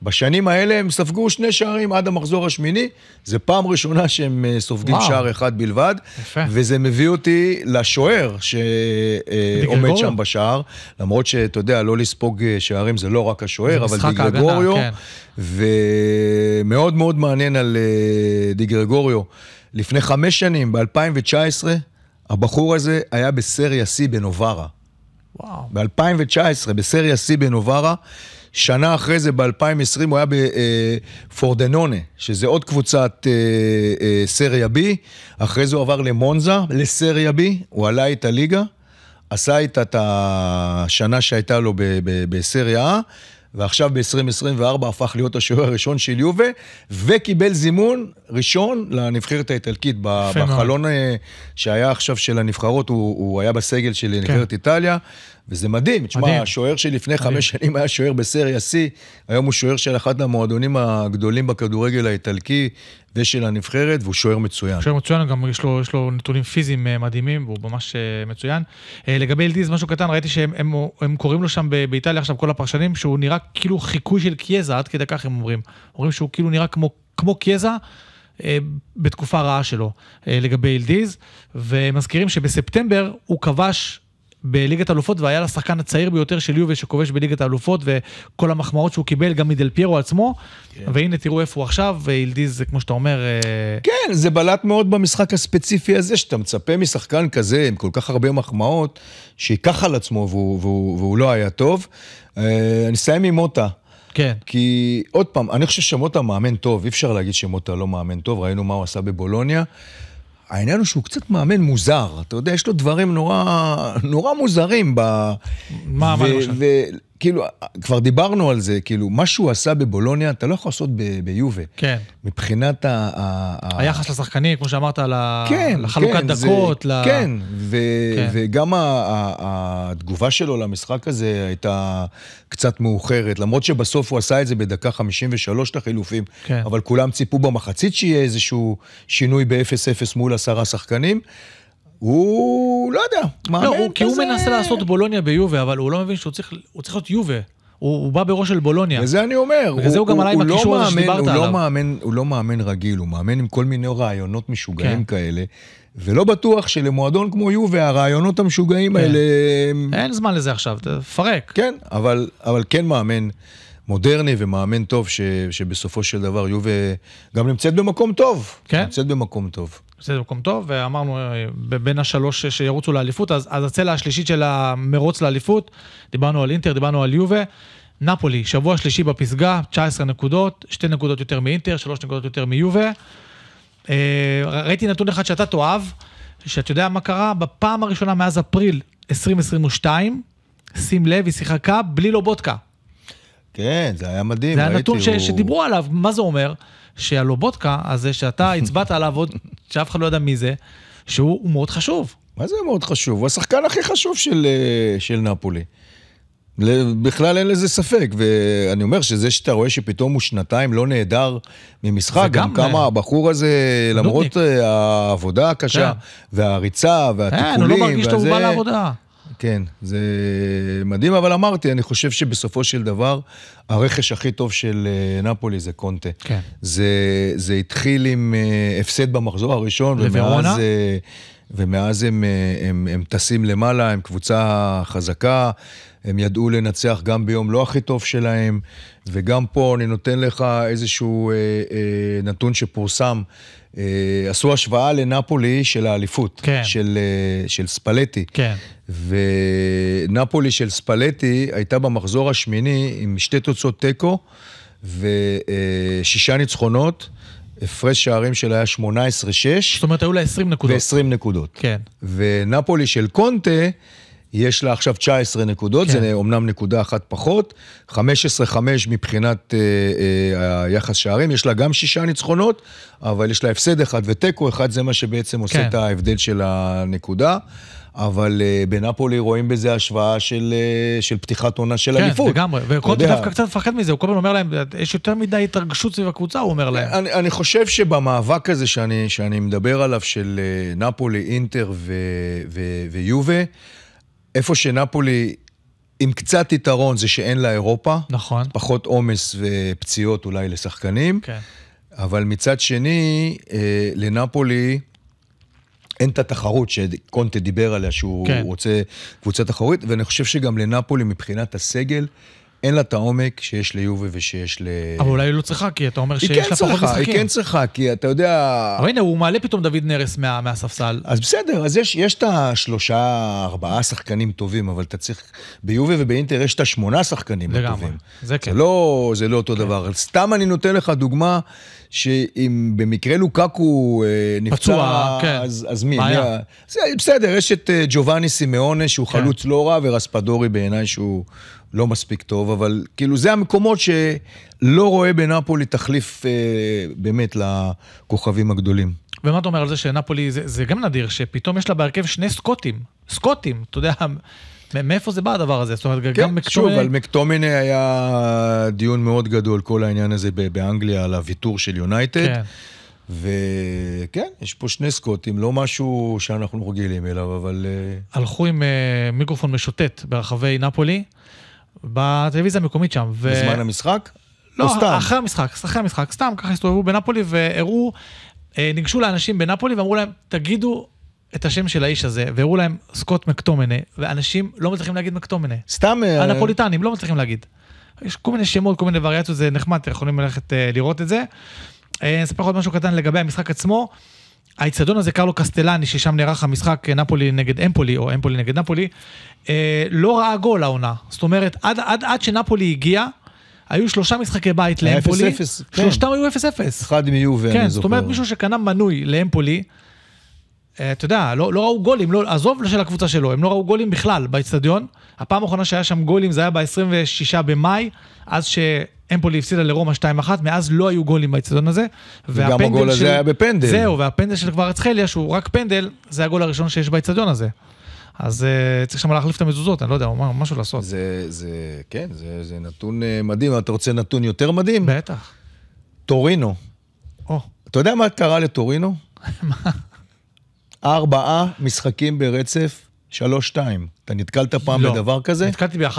בשנים האלה הם ספגו שני שערים עד המחזור השמיני. זו פעם ראשונה שהם אה, סופגים וואו. שער אחד בלבד. יפה. וזה מביא אותי לשוער שעומד אה, שם בשער. למרות שאתה יודע, לא לספוג אה, שערים זה לא רק השוער, אבל דיגרגוריו. כן. ומאוד מאוד מעניין על דיגרגוריו. לפני חמש שנים, ב-2019, הבחור הזה היה בסריה C בנוברה. וואו. ב-2019, בסריה C בנוברה. שנה אחרי זה, ב-2020, הוא היה בפורדנונה, אה, שזה עוד קבוצת אה, אה, סריה B. אחרי זה הוא עבר למונזה, לסריה B, הוא עלה את הליגה, עשה איתה את השנה שהייתה לו בסריה A. ועכשיו ב-2024 הפך להיות השוער הראשון של יובה, וקיבל זימון ראשון לנבחרת האיטלקית. בחלון שהיה עכשיו של הנבחרות, הוא, הוא היה בסגל של כן. נבחרת כן. איטליה, וזה מדהים. תשמע, השוער שלפני חמש שנים היה שוער בסריה C, היום הוא שוער של אחד המועדונים הגדולים בכדורגל האיטלקי ושל הנבחרת, והוא שוער מצוין. שוער מצוין, גם יש לו, יש לו נתונים פיזיים אה, מדהימים, והוא ממש אה, מצוין. אה, לגבי אלדיז, משהו קטן, ראיתי שהם הם, הם קוראים לו שם באיטליה עכשיו, כל הפרשנים, שהוא נראה כאילו חיקוי של קיאזה, עד כדי כך הם אומרים. אומרים שהוא כאילו נראה כמו, כמו קיאזה. בתקופה רעה שלו לגבי אלדיז, ומזכירים שבספטמבר הוא כבש בליגת אלופות והיה לשחקן הצעיר ביותר של יובל שכובש בליגת האלופות וכל המחמאות שהוא קיבל גם מדל פיירו עצמו כן. והנה תראו איפה הוא עכשיו והילדיז כמו שאתה אומר. אה, כן זה בלט מאוד במשחק הספציפי הזה שאתה מצפה משחקן כזה עם כל כך הרבה מחמאות שייקח על עצמו והוא, והוא, והוא לא היה טוב. אה, אני אסיים עם מוטה. כן. כי עוד פעם אני חושב שמוטה מאמן טוב אי אפשר להגיד שמוטה לא מאמן טוב ראינו מה הוא עשה בבולוניה. העניין הוא שהוא קצת מאמן מוזר, אתה יודע, יש לו דברים נורא, נורא מוזרים ב... מה, ו- מה למשל? כאילו, כבר דיברנו על זה, כאילו, מה שהוא עשה בבולוניה, אתה לא יכול לעשות ביובה. כן. מבחינת ה... ה היחס לשחקנים, כמו שאמרת, כן, לחלוקת כן, דקות. זה, ל... כן, ו, כן, וגם ה, ה, התגובה שלו למשחק הזה הייתה קצת מאוחרת, למרות שבסוף הוא עשה את זה בדקה 53 לחילופים, כן. אבל כולם ציפו במחצית שיהיה איזשהו שינוי ב-0-0 מול עשרה שחקנים. הוא לא יודע, לא, מאמן לא, כזה... כי הוא מנסה לעשות בולוניה ביובה, אבל הוא לא מבין שהוא צריך, הוא צריך להיות יובה. הוא, הוא בא בראש של בולוניה. וזה אני אומר. וזה הוא, גם עלי עם הקישור לא הזה שדיברת הוא לא עליו. לא מאמן, הוא לא מאמן רגיל, הוא מאמן עם כל מיני רעיונות משוגעים כן. כאלה, ולא בטוח שלמועדון כמו יובה, הרעיונות המשוגעים כן. האלה... אין זמן לזה עכשיו, תפרק. כן, אבל, אבל כן מאמן. מודרני ומאמן טוב, ש, שבסופו של דבר יובה גם נמצאת במקום טוב. כן. נמצאת במקום טוב. זה מקום טוב, ואמרנו, אה, בין השלוש שירוצו לאליפות, אז, אז הצלע השלישית של המרוץ לאליפות, דיברנו על אינטר, דיברנו על יובה. נפולי, שבוע שלישי בפסגה, 19 נקודות, שתי נקודות יותר מאינטר, שלוש נקודות יותר מיובה. אה, ראיתי נתון אחד שאתה תאהב, שאתה יודע מה קרה? בפעם הראשונה מאז אפריל 2022, שים לב, היא שיחקה בלי לובודקה. כן, זה היה מדהים, זה היה נתון הוא... שדיברו עליו, מה זה אומר? שהלובודקה הזה, שאתה הצבעת עליו עוד, שאף אחד לא יודע מי זה, שהוא מאוד חשוב. מה זה מאוד חשוב? הוא השחקן הכי חשוב של, אה, של נפולי. בכלל אין לזה ספק, ואני אומר שזה שאתה רואה שפתאום הוא שנתיים לא נעדר ממשחק, גם גם כמה אה, הבחור הזה, למרות אה, העבודה הקשה, כן. והריצה, והטיפולים, כן, הוא לא מרגיש שהוא בא לעבודה. כן, זה מדהים, אבל אמרתי, אני חושב שבסופו של דבר, הרכש הכי טוב של אה, נפולי זה קונטה. כן. זה, זה התחיל עם אה, הפסד במחזור הראשון, ומאז... אה, ומאז הם, הם, הם טסים למעלה, הם קבוצה חזקה, הם ידעו לנצח גם ביום לא הכי טוב שלהם, וגם פה אני נותן לך איזשהו אה, אה, נתון שפורסם אה, עשו השוואה לנפולי של האליפות, כן. של, אה, של ספלטי. כן. ונפולי של ספלטי הייתה במחזור השמיני עם שתי תוצאות תיקו ושישה אה, ניצחונות. הפרש שערים שלה היה 18-6. זאת אומרת, היו לה 20 נקודות. ו-20 נקודות. כן. ונפולי של קונטה... יש לה עכשיו 19 נקודות, כן. זה אומנם נקודה אחת פחות, 15-5 מבחינת אה, אה, היחס שערים, יש לה גם שישה ניצחונות, אבל יש לה הפסד אחד ותיקו אחד, זה מה שבעצם עושה כן. את ההבדל של הנקודה. אבל uh, בנפולי רואים בזה השוואה של, uh, של פתיחת עונה של כן, אליפות. כן, לגמרי, וקוטי דווקא קצת מפחד מזה, הוא כל הזמן אומר להם, יש יותר מדי התרגשות סביב הקבוצה, הוא אומר להם. אני, אני חושב שבמאבק הזה שאני, שאני מדבר עליו, של uh, נפולי, אינטר ויובה, איפה שנפולי עם קצת יתרון זה שאין לה אירופה. נכון. פחות עומס ופציעות אולי לשחקנים. כן. אבל מצד שני, אה, לנפולי אין את התחרות שקונטה דיבר עליה, שהוא כן. רוצה קבוצה תחרות, ואני חושב שגם לנפולי מבחינת הסגל, אין לה את העומק שיש ליובה ושיש ל... אבל אולי היא לא צריכה, כי אתה אומר שיש כן לה פחות משחקים. היא כן צריכה, כי אתה יודע... אבל הנה, הוא מעלה פתאום דוד נרס מה, מהספסל. אז בסדר, אז יש, יש את השלושה, ארבעה שחקנים טובים, אבל אתה צריך... ביובה ובאינטר יש את השמונה שחקנים לגמרי, הטובים. זה כן. זה לא, זה לא אותו כן. דבר. סתם אני נותן לך דוגמה, שאם במקרה לוקקו אה, נפצע... פצוע, כן. אז, אז מי? מי זה, בסדר, יש את אה, ג'ובאני סימאונה, שהוא כן. חלוץ לא רע, ורספדורי בעיניי שהוא... לא מספיק טוב, אבל כאילו זה המקומות שלא רואה בנפולי תחליף אה, באמת לכוכבים הגדולים. ומה אתה אומר על זה שנפולי, זה, זה גם נדיר, שפתאום יש לה בהרכב שני סקוטים, סקוטים, אתה יודע, מאיפה זה בא הדבר הזה? זאת אומרת, כן, גם מקטומני... כן, שוב, על מקטומני היה דיון מאוד גדול, כל העניין הזה באנגליה, על הוויתור של יונייטד. כן. וכן, יש פה שני סקוטים, לא משהו שאנחנו רגילים אליו, אבל... אה, הלכו עם uh, מיקרופון משוטט ברחבי נפולי. בטלוויזיה המקומית שם. ו... בזמן המשחק? לא, או סתם? אחרי המשחק, אחרי המשחק, סתם ככה הסתובבו בנפולי והראו, אה, ניגשו לאנשים בנפולי ואמרו להם, תגידו את השם של האיש הזה, והראו להם סקוט מקטומנה, ואנשים לא מצליחים להגיד מקטומנה. סתם... אה, הנפוליטנים לא מצליחים להגיד. יש כל מיני שמות, כל מיני וריאציות, זה נחמד, אתם יכולים ללכת אה, לראות את זה. אני אספר לך עוד משהו קטן לגבי המשחק עצמו. האיצטדיון הזה, קרלו קסטלני, ששם נערך המשחק אה, נפולי נגד אמפולי, או אמפולי נגד נפולי, אה, לא ראה גול העונה. זאת אומרת, עד, עד, עד שנפולי הגיע, היו שלושה משחקי בית לאמפולי, 0 -0, כן. שלושתם כן. היו 0-0. אחד מיובי, כן, אני זוכר. זאת אומרת, מישהו שקנה מנוי לאמפולי, אה, אתה יודע, לא, לא ראו גולים, לא, עזוב של הקבוצה שלו, הם לא ראו גולים בכלל באצטדיון. הפעם האחרונה שהיה שם גולים זה היה ב-26 במאי, אז שאמפולי הפסידה לרומא 2-1, מאז לא היו גולים באצטדיון הזה. גם הגול הזה של... היה בפנדל. זהו, והפנדל של כבר אצחליה, שהוא רק פנדל, זה הגול הראשון שיש באצטדיון הזה. אז uh, צריך שם להחליף את המזוזות, אני לא יודע, מה, משהו לעשות. זה, זה, כן, זה, זה נתון אה, מדהים. אתה רוצה נתון יותר מדהים? בטח. טורינו. Oh. אתה יודע מה קרה לטורינו? מה? ארבעה משחקים ברצף, שלוש, שתיים. אתה נתקלת פעם לא, בדבר כזה? נתקלתי ב אפס.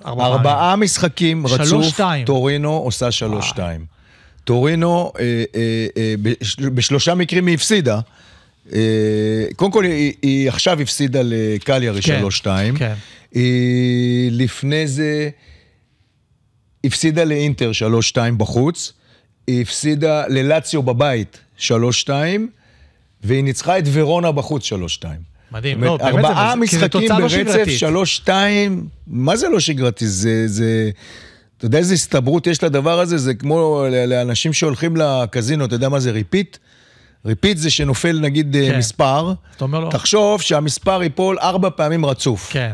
0 ארבעה משחקים רצוף, 2. טורינו עושה שלוש, שתיים. טורינו, אה, אה, אה, בשלושה מקרים היא הפסידה. אה, קודם כל, היא, היא עכשיו הפסידה לקליארי כן, 3 כן. היא לפני זה הפסידה לאינטר שלוש-שתיים בחוץ. היא הפסידה ללציו בבית שלוש-שתיים. והיא ניצחה את ורונה בחוץ 3-2. מדהים, לא, באמת, זה כאילו תוצאה ארבעה לא משחקים ברצף, 3-2, מה זה לא שגרתי? זה, זה, אתה יודע איזה הסתברות יש לדבר הזה? זה כמו לאנשים שהולכים לקזינו, אתה יודע מה זה ריפיט? ריפיט זה שנופל נגיד אה, כן. מספר, אתה אומר לו... לא. תחשוב שהמספר ייפול ארבע פעמים רצוף. כן.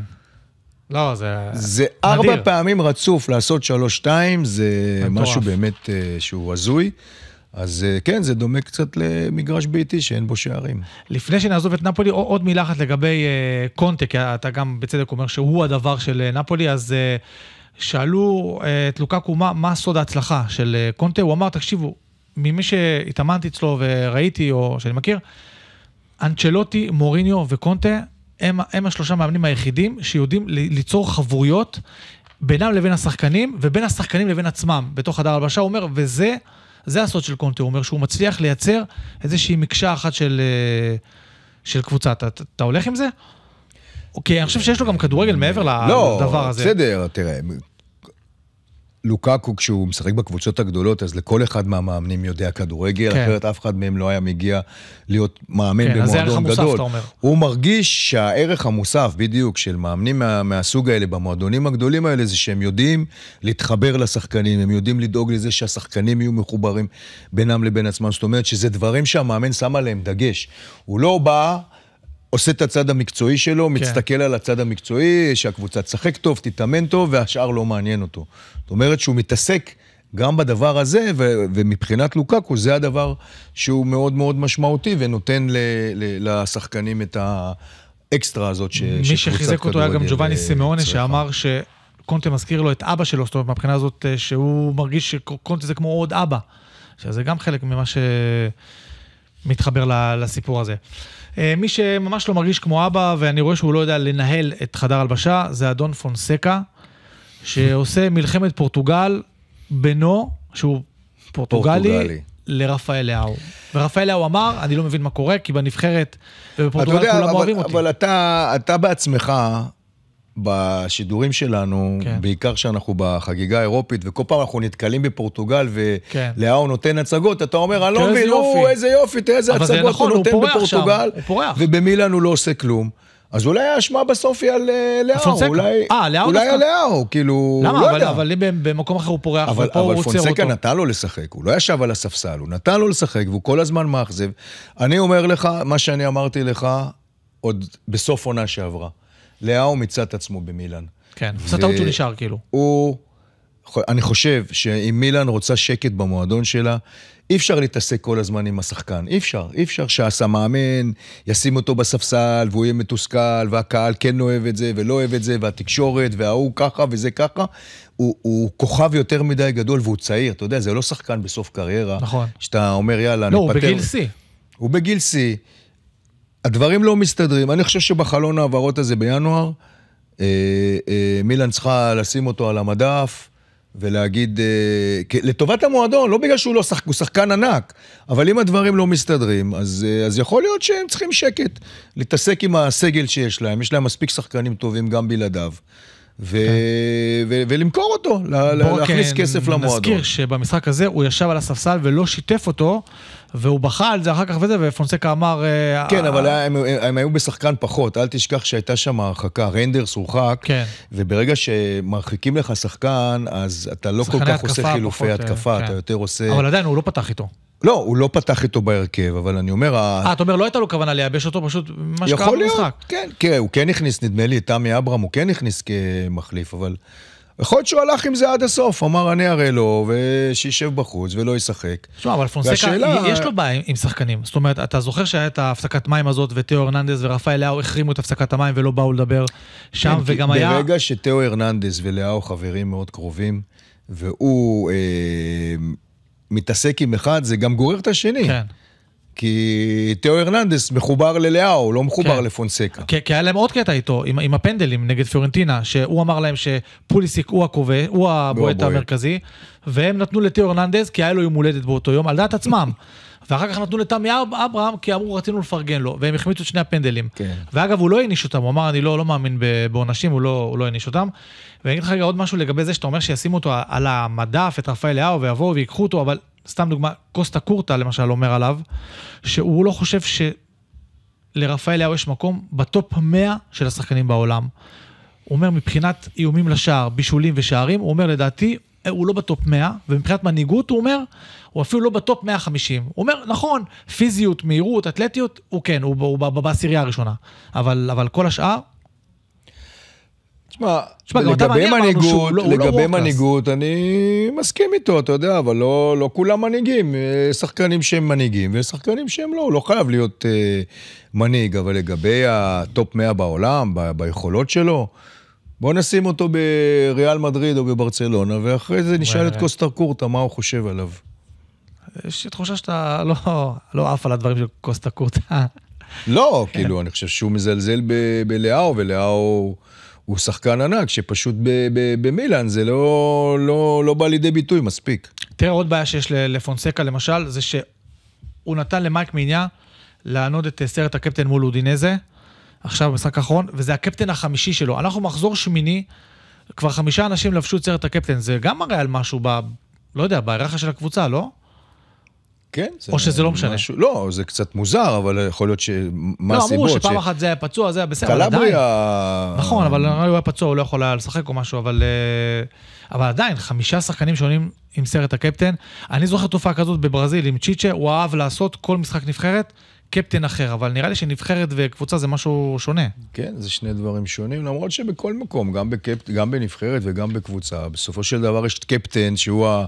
לא, זה... זה ארבע פעמים רצוף לעשות שלוש-שתיים, זה מטורף. משהו באמת אה, שהוא הזוי. אז אה, כן, זה דומה קצת למגרש ביתי שאין בו שערים. לפני שנעזוב את נפולי, עוד מילה אחת לגבי אה, קונטה, כי אתה גם בצדק אומר שהוא הדבר של אה, נפולי, אז שאלו את לוקקו מה, מה סוד ההצלחה של קונטה, הוא אמר, תקשיבו, ממי שהתאמנתי אצלו וראיתי, או שאני מכיר, אנצ'לוטי, מוריניו וקונטה הם, הם השלושה מאמנים היחידים שיודעים ליצור חבויות בינם לבין השחקנים, ובין השחקנים לבין עצמם, בתוך הדר הלבשה, הוא אומר, וזה... זה הסוד של קונטה, הוא אומר שהוא מצליח לייצר איזושהי מקשה אחת של, אה, של קבוצה. אתה, אתה הולך עם זה? כי אני חושב שיש לו גם כדורגל מעבר לא, לדבר הזה. לא, בסדר, תראה, לוקאקו, כשהוא משחק בקבוצות הגדולות, אז לכל אחד מהמאמנים יודע כדורגל, כן. אחרת אף אחד מהם לא היה מגיע להיות מאמן כן, במועדון גדול. כן, אז זה ערך המוסף, אתה אומר. הוא מרגיש שהערך המוסף, בדיוק, של מאמנים מה, מהסוג האלה, במועדונים הגדולים האלה, זה שהם יודעים להתחבר לשחקנים, הם יודעים לדאוג לזה שהשחקנים יהיו מחוברים בינם לבין עצמם. זאת אומרת שזה דברים שהמאמן שם עליהם דגש. הוא לא בא... עושה את הצד המקצועי שלו, כן. מסתכל על הצד המקצועי, שהקבוצה תשחק טוב, תתאמן טוב, והשאר לא מעניין אותו. זאת אומרת שהוא מתעסק גם בדבר הזה, ו- ומבחינת לוקקו זה הדבר שהוא מאוד מאוד משמעותי ונותן ל- ל- לשחקנים את האקסטרה הזאת ש- שקבוצת כדורגל מי שחיזק אותו היה גם ג'ובאני אה, סימאונה, שאמר שקונטה מזכיר לו את אבא שלו, זאת אומרת, מהבחינה הזאת אה, שהוא מרגיש שקונטה זה כמו עוד אבא. שזה גם חלק ממה שמתחבר לסיפור הזה. אה, מי שממש לא מרגיש כמו אבא, ואני רואה שהוא לא יודע לנהל את חדר הלבשה, זה אדון פונסקה, שעושה מלחמת פורטוגל בינו, שהוא פורטוגלי, פורטוגלי. לרפאל לאהו. ורפאל לאהו אמר, אני לא מבין מה קורה, כי בנבחרת ובפורטוגל כולם אוהבים אותי. אבל אתה, אתה בעצמך בשידורים שלנו, כן. בעיקר שאנחנו בחגיגה האירופית, וכל פעם אנחנו נתקלים בפורטוגל, ולאהו כן. נותן הצגות, אתה אומר, אני לא מבין, איזה יופי, תראה איזה הצגות נכון, הוא נותן הוא פורח בפורטוגל, ובמילאן הוא לא עושה כלום. אז אולי האשמה בסוף היא על אה, לאהו, אולי, 아, אה, לאהו אולי על לאהו, כאילו, למה? לא אבל, יודע. אבל במקום אחר הוא פורח, ופה הוא עוצר אותו. אבל פונסקה נתן לו לשחק, הוא לא ישב על הספסל, הוא נתן לו לשחק, והוא כל הזמן מאכזב. אני אומר לך, מה שאני אמרתי לך עוד בסוף עונה שעברה. לאהו מיצה את עצמו במילאן. כן, עשה טעות שהוא נשאר כאילו. הוא, אני חושב שאם מילאן רוצה שקט במועדון שלה, אי אפשר להתעסק כל הזמן עם השחקן, אי אפשר. אי אפשר שהסמאמן ישים אותו בספסל והוא יהיה מתוסכל, והקהל כן אוהב את זה ולא אוהב את זה, והתקשורת, וההוא ככה וזה ככה. הוא, הוא כוכב יותר מדי גדול והוא צעיר, אתה יודע, זה לא שחקן בסוף קריירה. נכון. שאתה אומר, יאללה, לא, אני פטר. לא, הוא בגיל שיא. הוא בגיל שיא. הדברים לא מסתדרים. אני חושב שבחלון ההעברות הזה בינואר, אה, אה, מילן צריכה לשים אותו על המדף. ולהגיד, אה, לטובת המועדון, לא בגלל שהוא לא שחק, הוא שחקן ענק, אבל אם הדברים לא מסתדרים, אז, אה, אז יכול להיות שהם צריכים שקט, להתעסק עם הסגל שיש להם, יש להם מספיק שחקנים טובים גם בלעדיו. ו- כן. ו- ולמכור אותו, לה- להכניס כן, כסף למועדון. נזכיר שבמשחק הזה הוא ישב על הספסל ולא שיתף אותו, והוא בכה על זה אחר כך וזה, ופונסקה אמר... אה, כן, אה... אבל הם, הם, הם היו בשחקן פחות, אל תשכח שהייתה שם הרחקה, רנדרס הורחק, כן. וברגע שמרחיקים לך שחקן, אז אתה לא כל כך עושה חילופי פחות, אה, התקפה, כן. אתה יותר עושה... אבל עדיין הוא לא פתח איתו. לא, הוא לא פתח איתו בהרכב, אבל אני אומר... אה, ה... אתה אומר, לא הייתה לו כוונה לייבש אותו, פשוט מה שקרה במשחק. יכול להיות, כן, כן, הוא כן הכניס, נדמה לי, תמי אברהם הוא כן הכניס כמחליף, אבל... יכול להיות שהוא הלך עם זה עד הסוף, אמר אני אראה לו, לא", ושישב בחוץ ולא ישחק. תשמע, אבל פונסקה, יש לו בעיה עם שחקנים. זאת אומרת, אתה זוכר שהיה את ההפסקת מים הזאת, ותאו הרננדז ורפאי לאו החרימו את הפסקת המים ולא באו לדבר שם, כן, וגם היה... ברגע שתאו הרננדז ולאו חברים מאוד קרובים, והוא אה, מתעסק עם אחד, זה גם גורר את השני. כן. כי תאו הרננדס מחובר ללאהו, הוא לא מחובר כן. לפונסקה. כן, כי היה להם עוד קטע איתו, עם, עם הפנדלים נגד פיורנטינה, שהוא אמר להם שפוליסיק הוא הקובע, הוא הבועט המרכזי, והם נתנו לתאו הרננדס, כי היה לו יום הולדת באותו יום, על דעת עצמם. ואחר כך נתנו לתמי אברהם, כי אמרו, רצינו לפרגן לו, והם החמיצו את שני הפנדלים. כן. ואגב, הוא לא העניש אותם, הוא אמר, אני לא, לא מאמין בעונשים, הוא לא, לא העניש לא אותם. ואני אגיד לך רגע עוד משהו לגבי זה שאתה אומר שישימו אותו על המדף, את רפאל לאהו, ויבואו ויקחו אותו, אבל סתם דוגמה, קוסטה קורטה למשל אומר עליו, שהוא לא חושב שלרפאל יאו יש מקום בטופ 100 של השחקנים בעולם. הוא אומר מבחינת איומים לשער, בישולים ושערים, הוא אומר לדעתי הוא לא בטופ 100, ומבחינת מנהיגות הוא אומר, הוא אפילו לא בטופ 150. הוא אומר, נכון, פיזיות, מהירות, אתלטיות, הוא כן, הוא, הוא, הוא, הוא בעשירייה הראשונה, אבל, אבל כל השאר תשמע, לגבי מנהיגות, לא- לא לגבי מנהיגות, אני מסכים איתו, אתה יודע, אבל לא, לא כולם מנהיגים. אה, שחקנים שהם מנהיגים ושחקנים שהם לא, הוא לא חייב להיות אה, מנהיג, אבל לגבי הטופ 100 בעולם, ב, ביכולות שלו, בוא נשים אותו בריאל מדריד או בברצלונה, ואחרי זה נשאל את אה. קוסטר קורטה מה הוא חושב עליו. יש לי תחושה שאתה לא, לא עף על הדברים של קוסטה קורטה. לא, כאילו, אני חושב שהוא מזלזל בלאהו, ולאהו... הוא שחקן ענק, שפשוט במילאן זה לא, לא, לא בא לידי ביטוי מספיק. תראה, עוד בעיה שיש לפונסקה למשל, זה שהוא נתן למייק מיניה לענוד את אה, סרט הקפטן מול אודינזה, עכשיו במשחק האחרון, וזה הקפטן החמישי שלו. אנחנו מחזור שמיני, כבר חמישה אנשים לבשו את סרט הקפטן, זה גם מראה על משהו ב... לא יודע, בהערכה של הקבוצה, לא? כן. זה או שזה לא משנה. משהו, לא, זה קצת מוזר, אבל יכול להיות ש... מה לא, הסיבות? לא, אמרו שפעם ש... אחת זה היה פצוע, זה היה בסדר, עדיין. קלבריה... נכון, אבל לא הוא היה פצוע, הוא לא יכול היה לשחק או משהו, אבל... אה, אבל עדיין, חמישה שחקנים שונים עם סרט הקפטן. אני זוכר תופעה כזאת בברזיל עם צ'יצ'ה, הוא אהב לעשות כל משחק נבחרת. קפטן אחר, אבל נראה לי שנבחרת וקבוצה זה משהו שונה. כן, זה שני דברים שונים, למרות שבכל מקום, גם, בקפ... גם בנבחרת וגם בקבוצה, בסופו של דבר יש קפטן שהוא ה...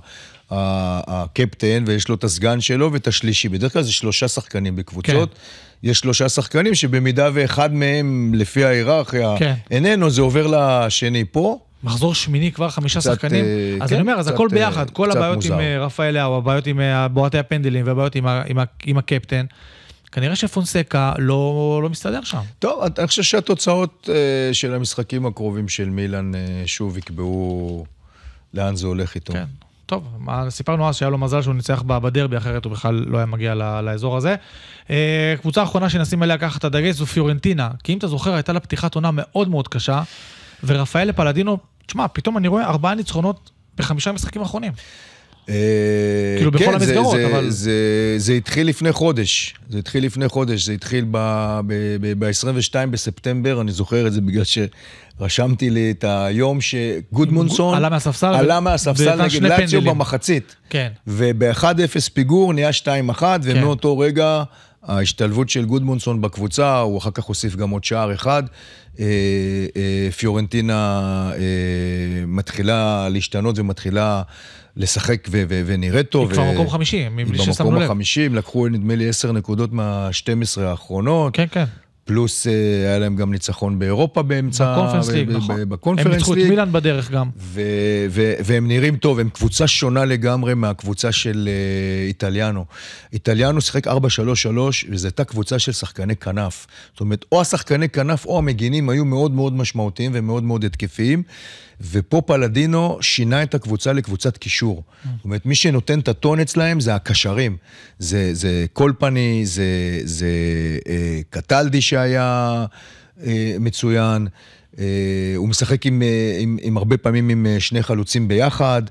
הקפטן, ויש לו את הסגן שלו ואת השלישי. בדרך כלל זה שלושה שחקנים בקבוצות. כן. יש שלושה שחקנים שבמידה ואחד מהם, לפי ההיררכיה, כן. איננו, זה עובר לשני פה. מחזור שמיני כבר חמישה קצת, שחקנים. אה, אז כן, אני אומר, אז הכל אה, ביחד, כל הבעיות מוזר. עם רפאל לאו, הבעיות עם אה, אה, בועטי הפנדלים והבעיות עם, עם, עם, עם הקפטן. כנראה שפונסקה לא, לא מסתדר שם. טוב, אני חושב שהתוצאות אה, של המשחקים הקרובים של מילן אה, שוב יקבעו לאן זה הולך איתו. כן. טוב, סיפרנו אז שהיה לו מזל שהוא ניצח בדרבי, אחרת הוא בכלל לא היה מגיע לאזור הזה. אה, קבוצה אחרונה שנשים עליה ככה את הדגש זו פיורנטינה, כי אם אתה זוכר, הייתה לה פתיחת עונה מאוד מאוד קשה, ורפאלה פלדינו, תשמע, פתאום אני רואה ארבעה ניצחונות בחמישה משחקים אחרונים. אה, כאילו בכל כן, המסגרות, אבל... זה התחיל לפני חודש. זה התחיל לפני חודש, זה התחיל ב-22 בספטמבר, אני זוכר את זה בגלל שרשמתי לי את היום שגודמונסון... עלה מהספסל. עלה מהספסל נגד לאציו במחצית. כן. וב-1-0 פיגור נהיה 2-1, כן. ומאותו רגע... ההשתלבות של גודמונסון בקבוצה, הוא אחר כך הוסיף גם עוד שער אחד. אה, אה, פיורנטינה מתחילה להשתנות ומתחילה לשחק ו- ו- ונראה טוב. היא כבר ו- מקום חמישי, מבלי ששמנו לב. היא במקום החמישי, 50 לקחו נדמה לי 10 נקודות מה-12 האחרונות. כן, כן. פלוס אה, היה להם גם ניצחון באירופה באמצע. בקונפרנס ליג, נכון. בקונפרנס ליג. הם ניצחו את מילאן בדרך גם. והם נראים טוב, הם קבוצה שונה לגמרי מהקבוצה של אה, איטליאנו. איטליאנו שיחק 4-3-3, וזו הייתה קבוצה של שחקני כנף. זאת אומרת, או השחקני כנף או המגינים היו מאוד מאוד משמעותיים ומאוד מאוד התקפיים. ופה פלדינו שינה את הקבוצה לקבוצת קישור. Mm. זאת אומרת, מי שנותן את הטון אצלהם זה הקשרים. זה, זה קולפני, זה, זה אה, קטלדי שם. שהיה אה, מצוין. אה, הוא משחק עם, אה, עם, עם הרבה פעמים עם שני חלוצים ביחד,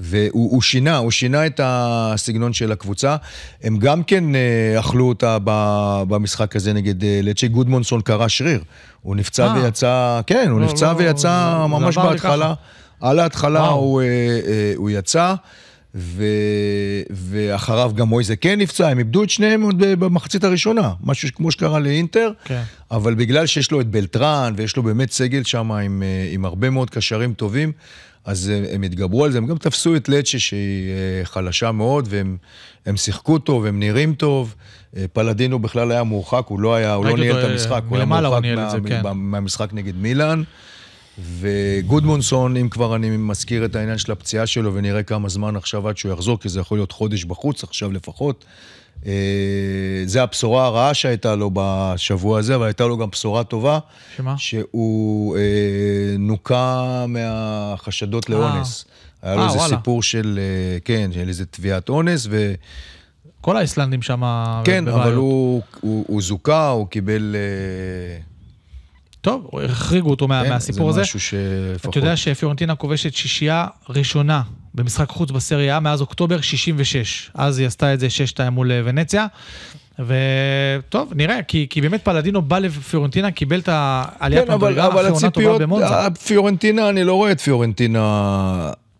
והוא שינה, הוא שינה את הסגנון של הקבוצה. הם גם כן אכלו אותה במשחק הזה נגד לצ'י גודמונסון קרע שריר. הוא נפצע אה. ויצא, כן, הוא לא, נפצע לא, ויצא לא, לא, לא ממש לא בהתחלה. על ההתחלה הוא, הוא יצא. ו... ואחריו גם מויזה כן נפצע, הם איבדו את שניהם עוד במחצית הראשונה, משהו כמו שקרה לאינטר, כן. אבל בגלל שיש לו את בלטרן, ויש לו באמת סגל שם עם, אה, עם הרבה מאוד קשרים טובים, אז הם אה, הם התגברו על זה, הם גם תפסו את לצ'ה שהיא אה, חלשה מאוד, והם שיחקו טוב, הם נראים טוב. פלדינו בכלל היה מורחק, הוא לא היה, הוא לא ניהל את המשחק, הוא היה מורחק מה, זה, כן. מהמשחק נגד מילאן. וגודמונסון, אם כבר אני מזכיר את העניין של הפציעה שלו, ונראה כמה זמן עכשיו עד שהוא יחזור, כי זה יכול להיות חודש בחוץ עכשיו לפחות. אה, זה הבשורה הרעה שהייתה לו בשבוע הזה, אבל הייתה לו גם בשורה טובה. שמה? שהוא אה, נוקה מהחשדות אה. לאונס. אה. היה לו אה, איזה וואלה. סיפור של, אה, כן, של איזה תביעת אונס, ו... כל האיסלנדים שם כן, בבעיות. כן, אבל הוא, הוא, הוא זוכה, הוא קיבל... אה, טוב, החריגו אותו כן, מהסיפור הזה. זה משהו שלפחות... אתה יודע שפיורנטינה כובשת שישייה ראשונה במשחק חוץ בסריה מאז אוקטובר 66. אז היא עשתה את זה 6-2 מול אה, ונציה. וטוב, נראה, כי, כי באמת פלדינו בא לפיורנטינה, קיבל את העליית כן, מדרגה האחרונה טובה במונזה. אבל הציפיות, פיורנטינה, אני לא רואה את פיורנטינה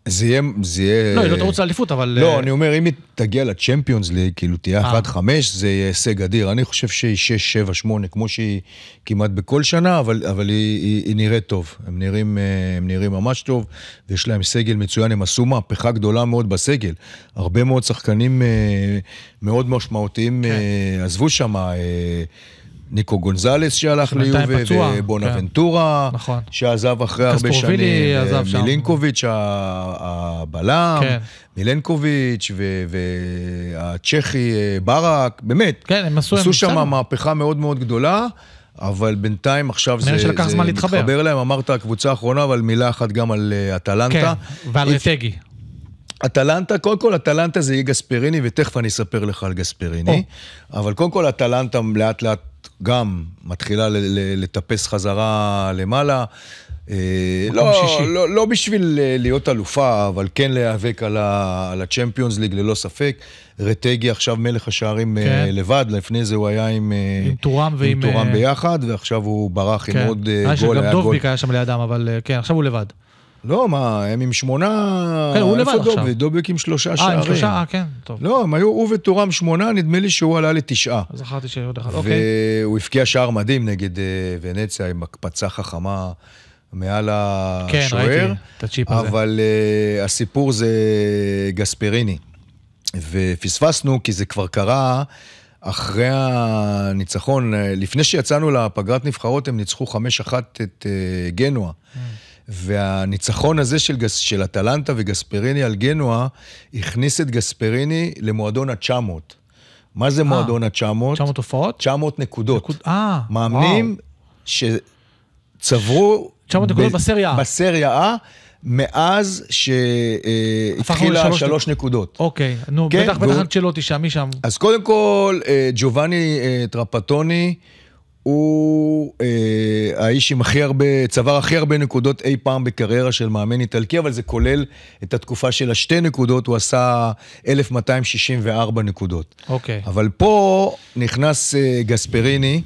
זה יהיה... זה יהיה... לא, היא לא תרוץ לאליפות, אבל... לא, אה, אני אומר, אם היא תגיע לצ'מפיונס ליג, כאילו תהיה 1-5, אה. זה יהיה הישג אדיר. אני חושב שהיא 6, 7, 8, כמו שהיא כמעט בכל שנה, אבל, אבל היא, היא, היא נראית טוב. הם נראים, אה, הם נראים ממש טוב, ויש להם סגל מצוין. הם עשו מהפכה גדולה מאוד בסגל. הרבה מאוד שחקנים מאוד משמעותיים כן. עזבו שם. ניקו גונזלס שהלך ליובה, ובונאבנטורה, כן. נכון. שעזב אחרי הרבה שנים, אה, מילינקוביץ' הבלם, כן. מילנקוביץ' והצ'כי אה, ברק, באמת, כן, הם עשו, עשו שם מהפכה מאוד מאוד גדולה. אבל בינתיים עכשיו זה, זה מתחבר. מתחבר להם. אמרת הקבוצה האחרונה, אבל מילה אחת גם על אה, אטלנטה. כן, ועל רטגי. אטלנטה, קודם כל אטלנטה זה יהיה גספריני, ותכף אני אספר לך על גספריני. Oh. אבל קודם כל אטלנטה לאט לאט גם מתחילה לטפס חזרה למעלה. אה, לא, לא, לא בשביל אה, להיות אלופה, אבל כן להיאבק על, ה, champions League ללא ספק. רטגי עכשיו מלך השערים אה, כן. לבד, לפני זה הוא היה עם, עם טורם ועם... טורם ביחד, ועכשיו הוא ברח כן. עם עוד גול. גם דובביק היה שם לידם, אבל כן, עכשיו הוא לבד. לא, מה, הם עם שמונה... כן, הוא לבד עכשיו. דובק? דובק עם שלושה שערים. אה, עם שלושה, אה, כן, טוב. לא, הם היו, הוא וטורם שמונה, נדמה לי שהוא עלה לתשעה. זכרתי עוד אחד, אוקיי. והוא הבקיע שער מדהים נגד אה, ונציה עם הקפצה חכמה. מעל השוער. כן, ראיתי את הצ'יפ הזה. אבל uh, הסיפור זה גספריני. ופספסנו, כי זה כבר קרה אחרי הניצחון. לפני שיצאנו לפגרת נבחרות, הם ניצחו 5-1 את uh, אה, גנוע. Mm. והניצחון הזה של, גס, של אטלנטה וגספריני על גנוע הכניס את גספריני למועדון ה-900. מה זה 아, אה, מועדון ה-900? 900 הופעות? 900 נקודות. נקוד... 아, אה, מאמנים וואו. שצברו... 900 נקודות ב... בסריה A. בסריה A. מאז שהתחילה שלוש נקודות. אוקיי, נו, כן? בטח, בטח בטח, צ'לוטי שם, מי שם? אז קודם כל, אה, ג'ובאני טרפטוני, הוא אה, האיש עם הכי הרבה, צבר הכי הרבה נקודות אי פעם בקריירה של מאמן איטלקי, אבל זה כולל את התקופה של השתי נקודות, הוא עשה 1,264 נקודות. אוקיי. Okay. אבל פה נכנס אה, גספריני.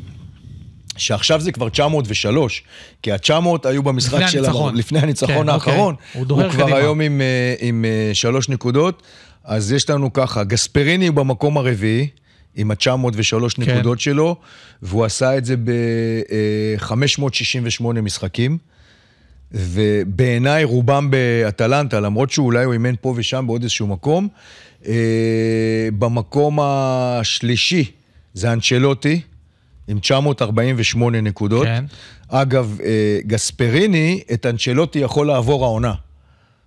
שעכשיו זה כבר 903, כי ה-900 היו במשחק לפני של... הניצחון. לפני כן, הניצחון okay, אוקיי. האחרון. Okay. הוא דוהר קדימה. הוא כבר היום עם, אה, עם אה, שלוש נקודות, אז יש לנו ככה, גספריני הוא במקום הרביעי, עם ה-903 כן. נקודות שלו, והוא עשה את זה ב-568 אה, משחקים. ובעיניי רובם באטלנטה, למרות שאולי הוא אימן פה ושם בעוד איזשהו מקום. אה, במקום השלישי זה אנצ'לוטי, עם 948 נקודות. כן. אגב, אה, גספריני, את אנצ'לוטי יכול לעבור העונה.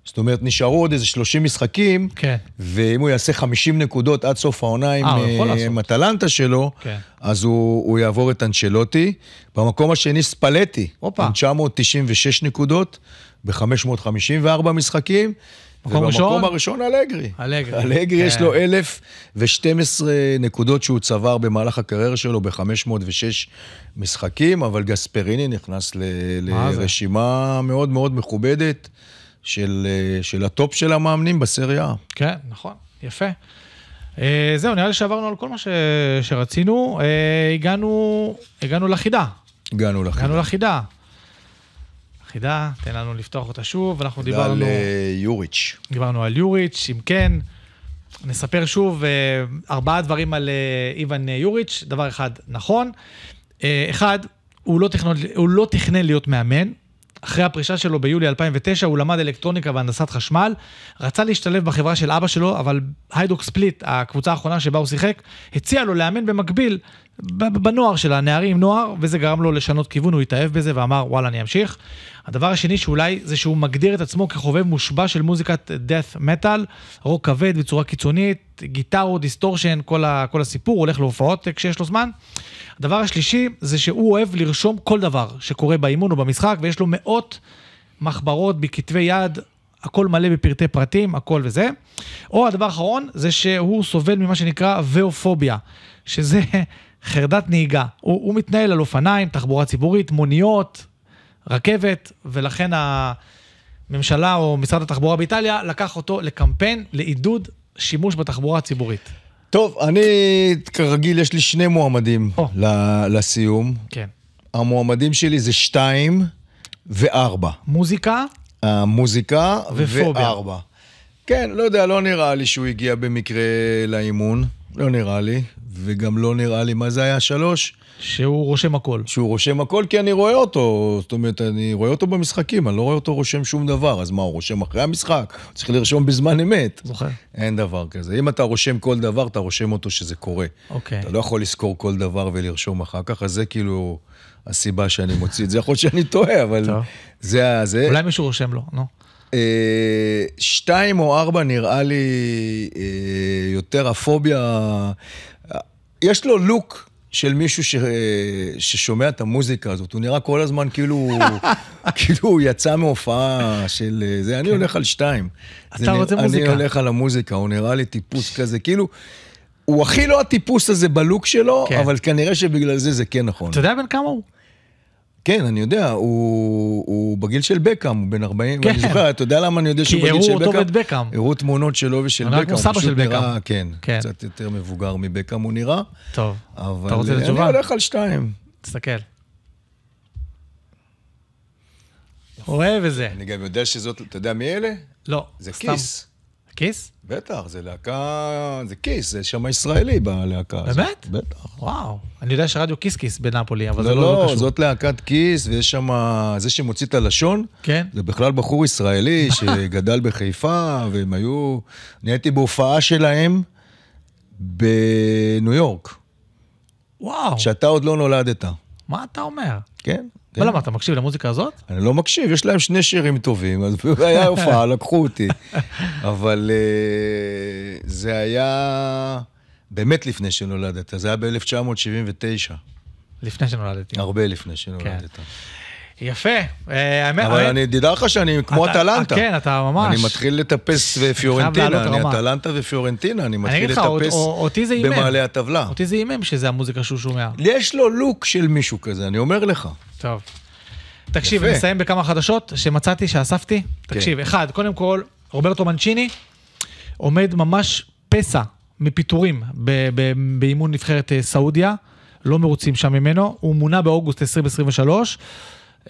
זאת אומרת, נשארו עוד איזה 30 משחקים, כן. ואם הוא יעשה 50 נקודות עד סוף העונה עם, אה, אה, עם הטלנטה שלו, כן. אז הוא, הוא יעבור את אנצ'לוטי. במקום השני, ספלטי, אופה. עם 996 נקודות, ב-554 משחקים. מקום ובמקום ראשון? הראשון אלגרי. אלגרי. אלגרי כן. יש לו 1,012 נקודות שהוא צבר במהלך הקריירה שלו ב-506 משחקים, אבל גספריני נכנס ל- לרשימה זה? מאוד מאוד מכובדת. של, אה, של הטופ של המאמנים בסריה. כן, נכון, יפה. Uh, זהו, נראה לי שעברנו על כל מה ש... שרצינו. Uh, הגענו, הגענו לחידה. הגענו לחידה. הגענו לחידה. חידה, תן לנו לפתוח אותה שוב, אנחנו דיברנו... על יוריץ'. דיברנו על יוריץ', אם כן, נספר שוב ארבעה דברים על איוון יוריץ', דבר אחד נכון. אחד, הוא לא, לא תכנן, לא להיות מאמן, אחרי הפרישה שלו ביולי 2009 הוא למד אלקטרוניקה והנדסת חשמל, רצה להשתלב בחברה של אבא שלו, אבל היידוק ספליט, הקבוצה האחרונה שבה הוא שיחק, הציע לו לאמן במקביל בנוער של הנערים, נוער, וזה גרם לו לשנות כיוון, הוא התאהב בזה ואמר, וואלה, אני אמשיך. הדבר השני שאולי זה שהוא מגדיר את עצמו כחובב מושבע של מוזיקת death metal, רוק כבד בצורה קיצונית, גיטרו, דיסטורשן, כל, ה, כל הסיפור, הוא הולך להופעות כשיש לו זמן. הדבר השלישי זה שהוא אוהב לרשום כל דבר שקורה באימון או במשחק, ויש לו מאות מחברות בכתבי יד, הכל מלא בפרטי פרטים, הכל וזה. או הדבר האחרון זה שהוא סובל ממה שנקרא ואופוביה, שזה חרדת נהיגה. הוא, הוא מתנהל על אופניים, תחבורה ציבורית, מוניות, רכבת, ולכן הממשלה או משרד התחבורה באיטליה לקח אותו לקמפיין לעידוד שימוש בתחבורה הציבורית. טוב, אני, כרגיל, יש לי שני מועמדים oh. לסיום. כן. המועמדים שלי זה שתיים וארבע. מוזיקה? המוזיקה ופוביה. וארבע. כן, לא יודע, לא נראה לי שהוא הגיע במקרה לאימון. לא נראה לי, וגם לא נראה לי מה זה היה שלוש. שהוא רושם הכל. שהוא רושם הכל כי אני רואה אותו, זאת אומרת, אני רואה אותו במשחקים, אני לא רואה אותו רושם שום דבר, אז מה, הוא רושם אחרי המשחק? צריך לרשום בזמן אמת. זוכר. אין דבר כזה. אם אתה רושם כל דבר, אתה רושם אותו שזה קורה. אוקיי. אתה לא יכול לזכור כל דבר ולרשום אחר כך, אז זה כאילו הסיבה שאני מוציא את זה. יכול להיות שאני טועה, אבל טוב. זה ה... זה... אולי מישהו רושם לו, נו. אה, שתיים או ארבע נראה לי אה, יותר הפוביה. יש לו לוק של מישהו ש... אה, ששומע את המוזיקה הזאת. הוא נראה כל הזמן כאילו, כאילו הוא יצא מהופעה של זה. אני כן. הולך על שתיים. אתה נרא... רוצה נרא... מוזיקה. אני הולך על המוזיקה, הוא נראה לי טיפוס כזה, כאילו... הוא הכי לא הטיפוס הזה בלוק שלו, כן. אבל כנראה שבגלל זה זה כן נכון. אתה יודע בן כמה הוא? כן, אני יודע, הוא, הוא בגיל של בקאם, הוא בן 40, כן. ואני זוכר, אתה יודע למה אני יודע שהוא בגיל של בקאם? כי הראו אותו ואת בקאם. הראו תמונות שלו ושל בקאם. הוא סבא של בקאם. כן, כן, קצת יותר מבוגר מבקאם הוא נראה. טוב, אתה רוצה לתשובה? אני הולך על שתיים. תסתכל. אוהב את זה. אני גם יודע שזאת, אתה יודע מי אלה? לא. זה סתם. כיס. כיס? בטח, זה להקה, זה כיס, זה שם ישראלי בלהקה הזאת. באמת? בטח. וואו, אני יודע שרדיו כיס כיס בנפולי, אבל לא, זה לא, לא, לא קשור. לא, זאת להקת כיס, ויש שם, זה שמוציא את הלשון, כן. זה בכלל בחור ישראלי שגדל בחיפה, והם היו, אני הייתי בהופעה שלהם בניו יורק. וואו. כשאתה עוד לא נולדת. מה אתה אומר? כן. מה כן. למה, אתה מקשיב למוזיקה הזאת? אני לא מקשיב, יש להם שני שירים טובים, אז היה הופעה, לקחו אותי. אבל אה, זה היה באמת לפני שנולדת, זה היה ב-1979. לפני שנולדתי. הרבה לפני שנולדת. כן. יפה, אה, האמת... אבל אני, אדע לך שאני כמו אטלנטה. כן, אתה ממש. אני מתחיל לטפס בפיורנטינה, אני אטלנטה ופיורנטינה, אני מתחיל לטפס במעלה הטבלה. אותי זה הימם שזה המוזיקה שהוא שומע. יש לו לוק של מישהו כזה, אני אומר לך. טוב. תקשיב, נסיים בכמה חדשות שמצאתי, שאספתי. כן. תקשיב, אחד, קודם כל, רוברטו מנצ'יני עומד ממש פסע מפיטורים באימון נבחרת אה, סעודיה. לא מרוצים שם ממנו, הוא מונה באוגוסט 2023.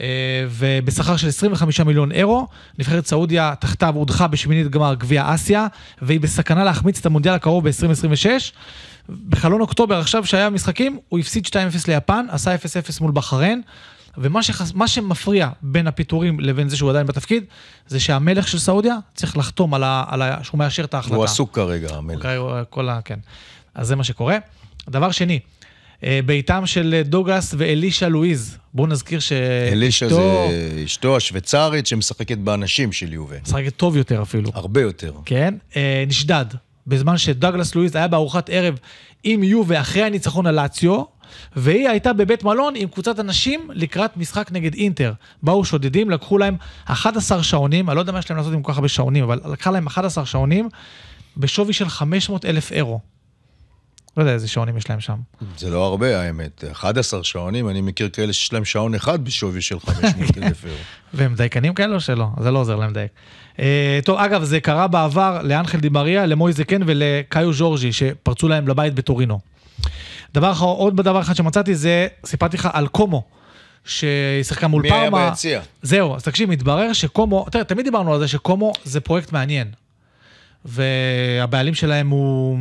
אה, ובשכר של 25 מיליון אירו. נבחרת סעודיה תחתיו הודחה בשמינית גמר גביע אסיה, והיא בסכנה להחמיץ את המונדיאל הקרוב ב-2026. בחלון אוקטובר עכשיו שהיה משחקים, הוא הפסיד 2-0 ליפן, עשה 0-0 מול בחריין. ומה שחס... שמפריע בין הפיטורים לבין זה שהוא עדיין בתפקיד, זה שהמלך של סעודיה צריך לחתום על ה... על ה... שהוא מאשר את ההחלטה. הוא עסוק כרגע, המלך. אוקיי, הוא כרגע, כל ה... כן. אז זה מה שקורה. דבר שני, אה, ביתם של דוגס ואלישה לואיז. בואו נזכיר שאשתו... אלישע זה אשתו השוויצרית שמשחקת באנשים של יובה. משחקת טוב יותר אפילו. הרבה יותר. כן, אה, נשדד. בזמן שדוגלס לואיז היה בארוחת ערב עם יובה אחרי הניצחון על לאציו, והיא הייתה בבית מלון עם קבוצת אנשים לקראת משחק נגד אינטר. באו שודדים, לקחו להם 11 שעונים, אני לא יודע מה יש להם לעשות עם כל כך הרבה שעונים, אבל לקחה להם 11 שעונים בשווי של 500 אלף אירו. לא יודע איזה שעונים יש להם שם. זה לא הרבה, האמת. 11 שעונים, אני מכיר כאלה שיש להם שעון אחד בשווי של 500 אלף אירו. והם דייקנים כאלה או שלא? זה לא עוזר להם לדייק. אה, טוב, אגב, זה קרה בעבר לאנחל דימריה, למויזה קן ולקאיו ז'ורג'י, שפרצו להם לבית בטורינו. דבר אחר, עוד דבר אחד שמצאתי זה, סיפרתי לך על קומו. שהיא שיחקה מול פארמה. מי היה ביציע? זהו, אז תקשיב, מתברר שקומו, תראה, תמיד דיברנו על זה שקומו זה פרויקט מעניין. והבעלים שלהם הוא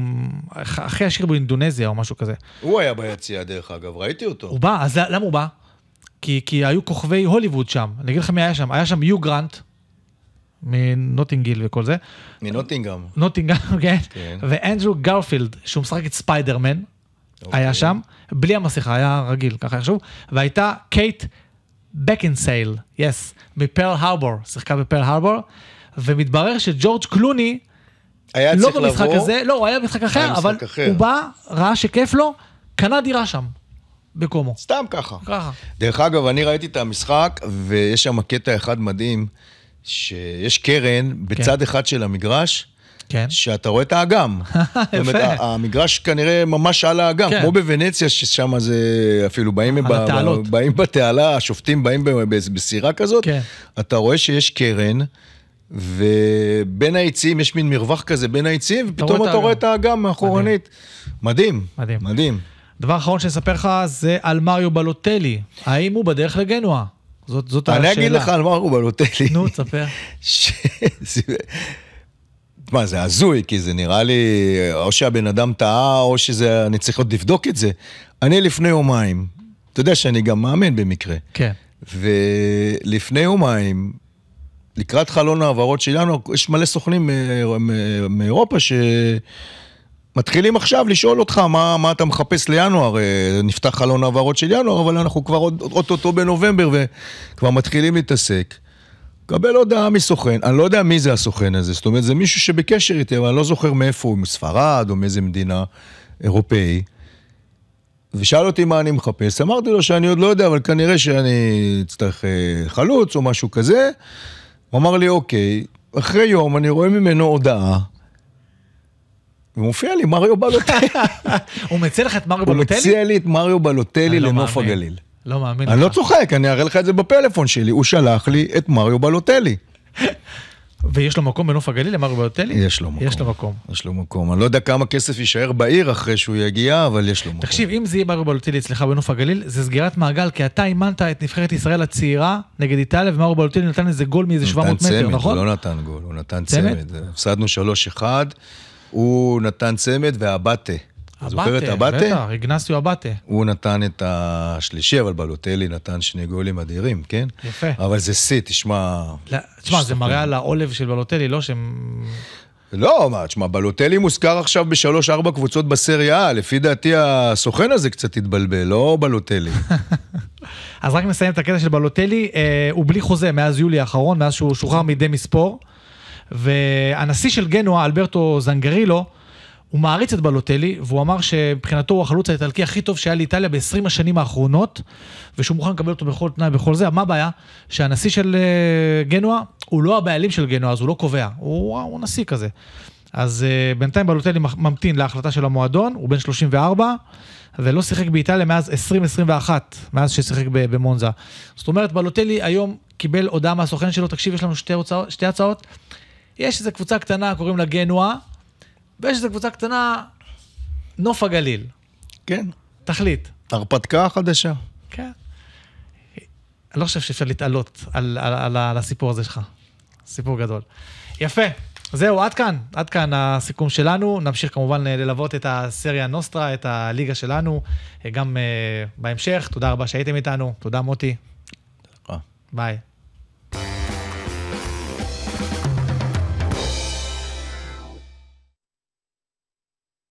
הכי עשיר באינדונזיה או משהו כזה. הוא היה ביציע, דרך אגב, ראיתי אותו. הוא בא, אז למה הוא בא? כי, כי היו כוכבי הוליווד שם. אני אגיד לכם מי היה שם. היה שם יו גרנט, מנוטינגיל וכל זה. מנוטינגאם. נוטינגאם, כן. כן. ואנדרו גרפילד, שהוא משחק את ספיידרמן, אוקיי. היה שם, בלי המסכה, היה רגיל, ככה יחשוב. והייתה קייט בקינסייל, יס, מפרל הרבור, שיחקה בפרל הרבור. ומתברר שג'ורג' קלוני היה לא צריך במשחק לבוא. הזה, לא, הוא היה במשחק אחר, היה אבל אחר. הוא בא, ראה שכיף לו, קנה דירה שם. בקומו. סתם ככה. ככה. דרך אגב, אני ראיתי את המשחק, ויש שם קטע אחד מדהים, שיש קרן בצד כן. אחד של המגרש, כן. שאתה רואה את האגם. יפה. זאת אומרת, המגרש כנראה ממש על האגם, כן. כמו בוונציה, ששם זה אפילו באים... על ב... התעלות. באים בתעלה, השופטים באים בסירה כזאת, כן. אתה רואה שיש קרן. ובין העצים, יש מין מרווח כזה בין העצים, ופתאום אתה רואה את האגם מאחורנית. מדהים. מדהים. מדהים. דבר אחרון שאני אספר לך זה על מריו בלוטלי. האם הוא בדרך לגנוע? זאת, זאת השאלה. אני אגיד לך על מריו בלוטלי. נו, תספר. ש... מה, זה הזוי, כי זה נראה לי, או שהבן אדם טעה, או שזה, אני צריך עוד לבדוק את זה. אני לפני יומיים, אתה יודע שאני גם מאמן במקרה. כן. ולפני יומיים, לקראת חלון ההעברות שלנו, יש מלא סוכנים אה, אה, מאירופה שמתחילים עכשיו לשאול אותך מה, מה אתה מחפש לינואר. אה, נפתח חלון ההעברות של ינואר, אבל אנחנו כבר אוטוטו בנובמבר וכבר מתחילים להתעסק. קבל הודעה מסוכן, אני לא יודע מי זה הסוכן הזה, זאת אומרת, זה מישהו שבקשר איתי, אבל אני לא זוכר מאיפה הוא, מספרד או מאיזה מדינה אירופאי. ושאל אותי מה אני מחפש, אמרתי לו שאני עוד לא יודע, אבל כנראה שאני אצטרך חלוץ או משהו כזה. הוא אמר לי, אוקיי, אחרי יום אני רואה ממנו הודעה. ומופיע לי מריו בלוטלי. הוא מציע לך את מריו בלוטלי? הוא מציע לי את מריו בלוטלי לא לנוף הגליל. לא מאמין לך. אני לא צוחק, אני אראה לך את זה בפלאפון שלי. הוא שלח לי את מריו בלוטלי. ויש לו מקום בנוף הגליל, אמר רבותלי? יש לו מקום. יש לו מקום. יש לו מקום. אני לא יודע כמה כסף יישאר בעיר אחרי שהוא יגיע, אבל יש לו מקום. תקשיב, אם זה יהיה מר בלוטלי אצלך בנוף הגליל, זה סגירת מעגל, כי אתה אימנת את נבחרת ישראל הצעירה נגד איטליה, ומר בלוטלי נתן איזה גול מאיזה 700 מטר, צמד, נכון? הוא לא נתן גול, הוא נתן צמד. הפסדנו 3-1, הוא נתן צמד והבטה. זוכר את אבטה? בטח, אגנסיו אבטה. הוא נתן את השלישי, אבל בלוטלי נתן שני גולים אדירים, כן? יפה. אבל זה שיא, תשמע... תשמע, זה מראה על העולב של בלוטלי, לא שהם... לא, מה, תשמע, בלוטלי מוזכר עכשיו בשלוש-ארבע קבוצות בסריה לפי דעתי הסוכן הזה קצת התבלבל, לא בלוטלי. אז רק נסיים את הקטע של בלוטלי, אה, הוא בלי חוזה מאז יולי האחרון, מאז שהוא שוחרר מדמי ספור. והנשיא של גנואה, אלברטו זנגרילו, הוא מעריץ את בלוטלי, והוא אמר שמבחינתו הוא החלוץ האיטלקי הכי טוב שהיה לאיטליה ב-20 השנים האחרונות, ושהוא מוכן לקבל אותו בכל תנאי, בכל זה. מה הבעיה? שהנשיא של אה, גנואה, הוא לא הבעלים של גנואה, אז הוא לא קובע. הוא, אה, הוא נשיא כזה. אז uh, בינתיים בלוטלי ממתין להחלטה של המועדון, הוא בן 34, ולא שיחק באיטליה מאז 2021, מאז ששיחק במונזה. זאת אומרת, בלוטלי היום קיבל הודעה מהסוכן שלו, תקשיב, יש לנו שתי, הוצא, שתי הצעות. יש איזו קבוצה קטנה, קוראים לה גנואה. ויש איזו קבוצה קטנה, נוף הגליל. כן. תחליט. הרפתקה חדשה. כן. אני לא חושב שאפשר להתעלות על, על, על, על הסיפור הזה שלך. סיפור גדול. יפה. זהו, עד כאן. עד כאן הסיכום שלנו. נמשיך כמובן אה, ללוות את הסריה נוסטרה, את הליגה שלנו, אה, גם uh, בהמשך. תודה רבה שהייתם איתנו. תודה, מוטי. תודה. ביי.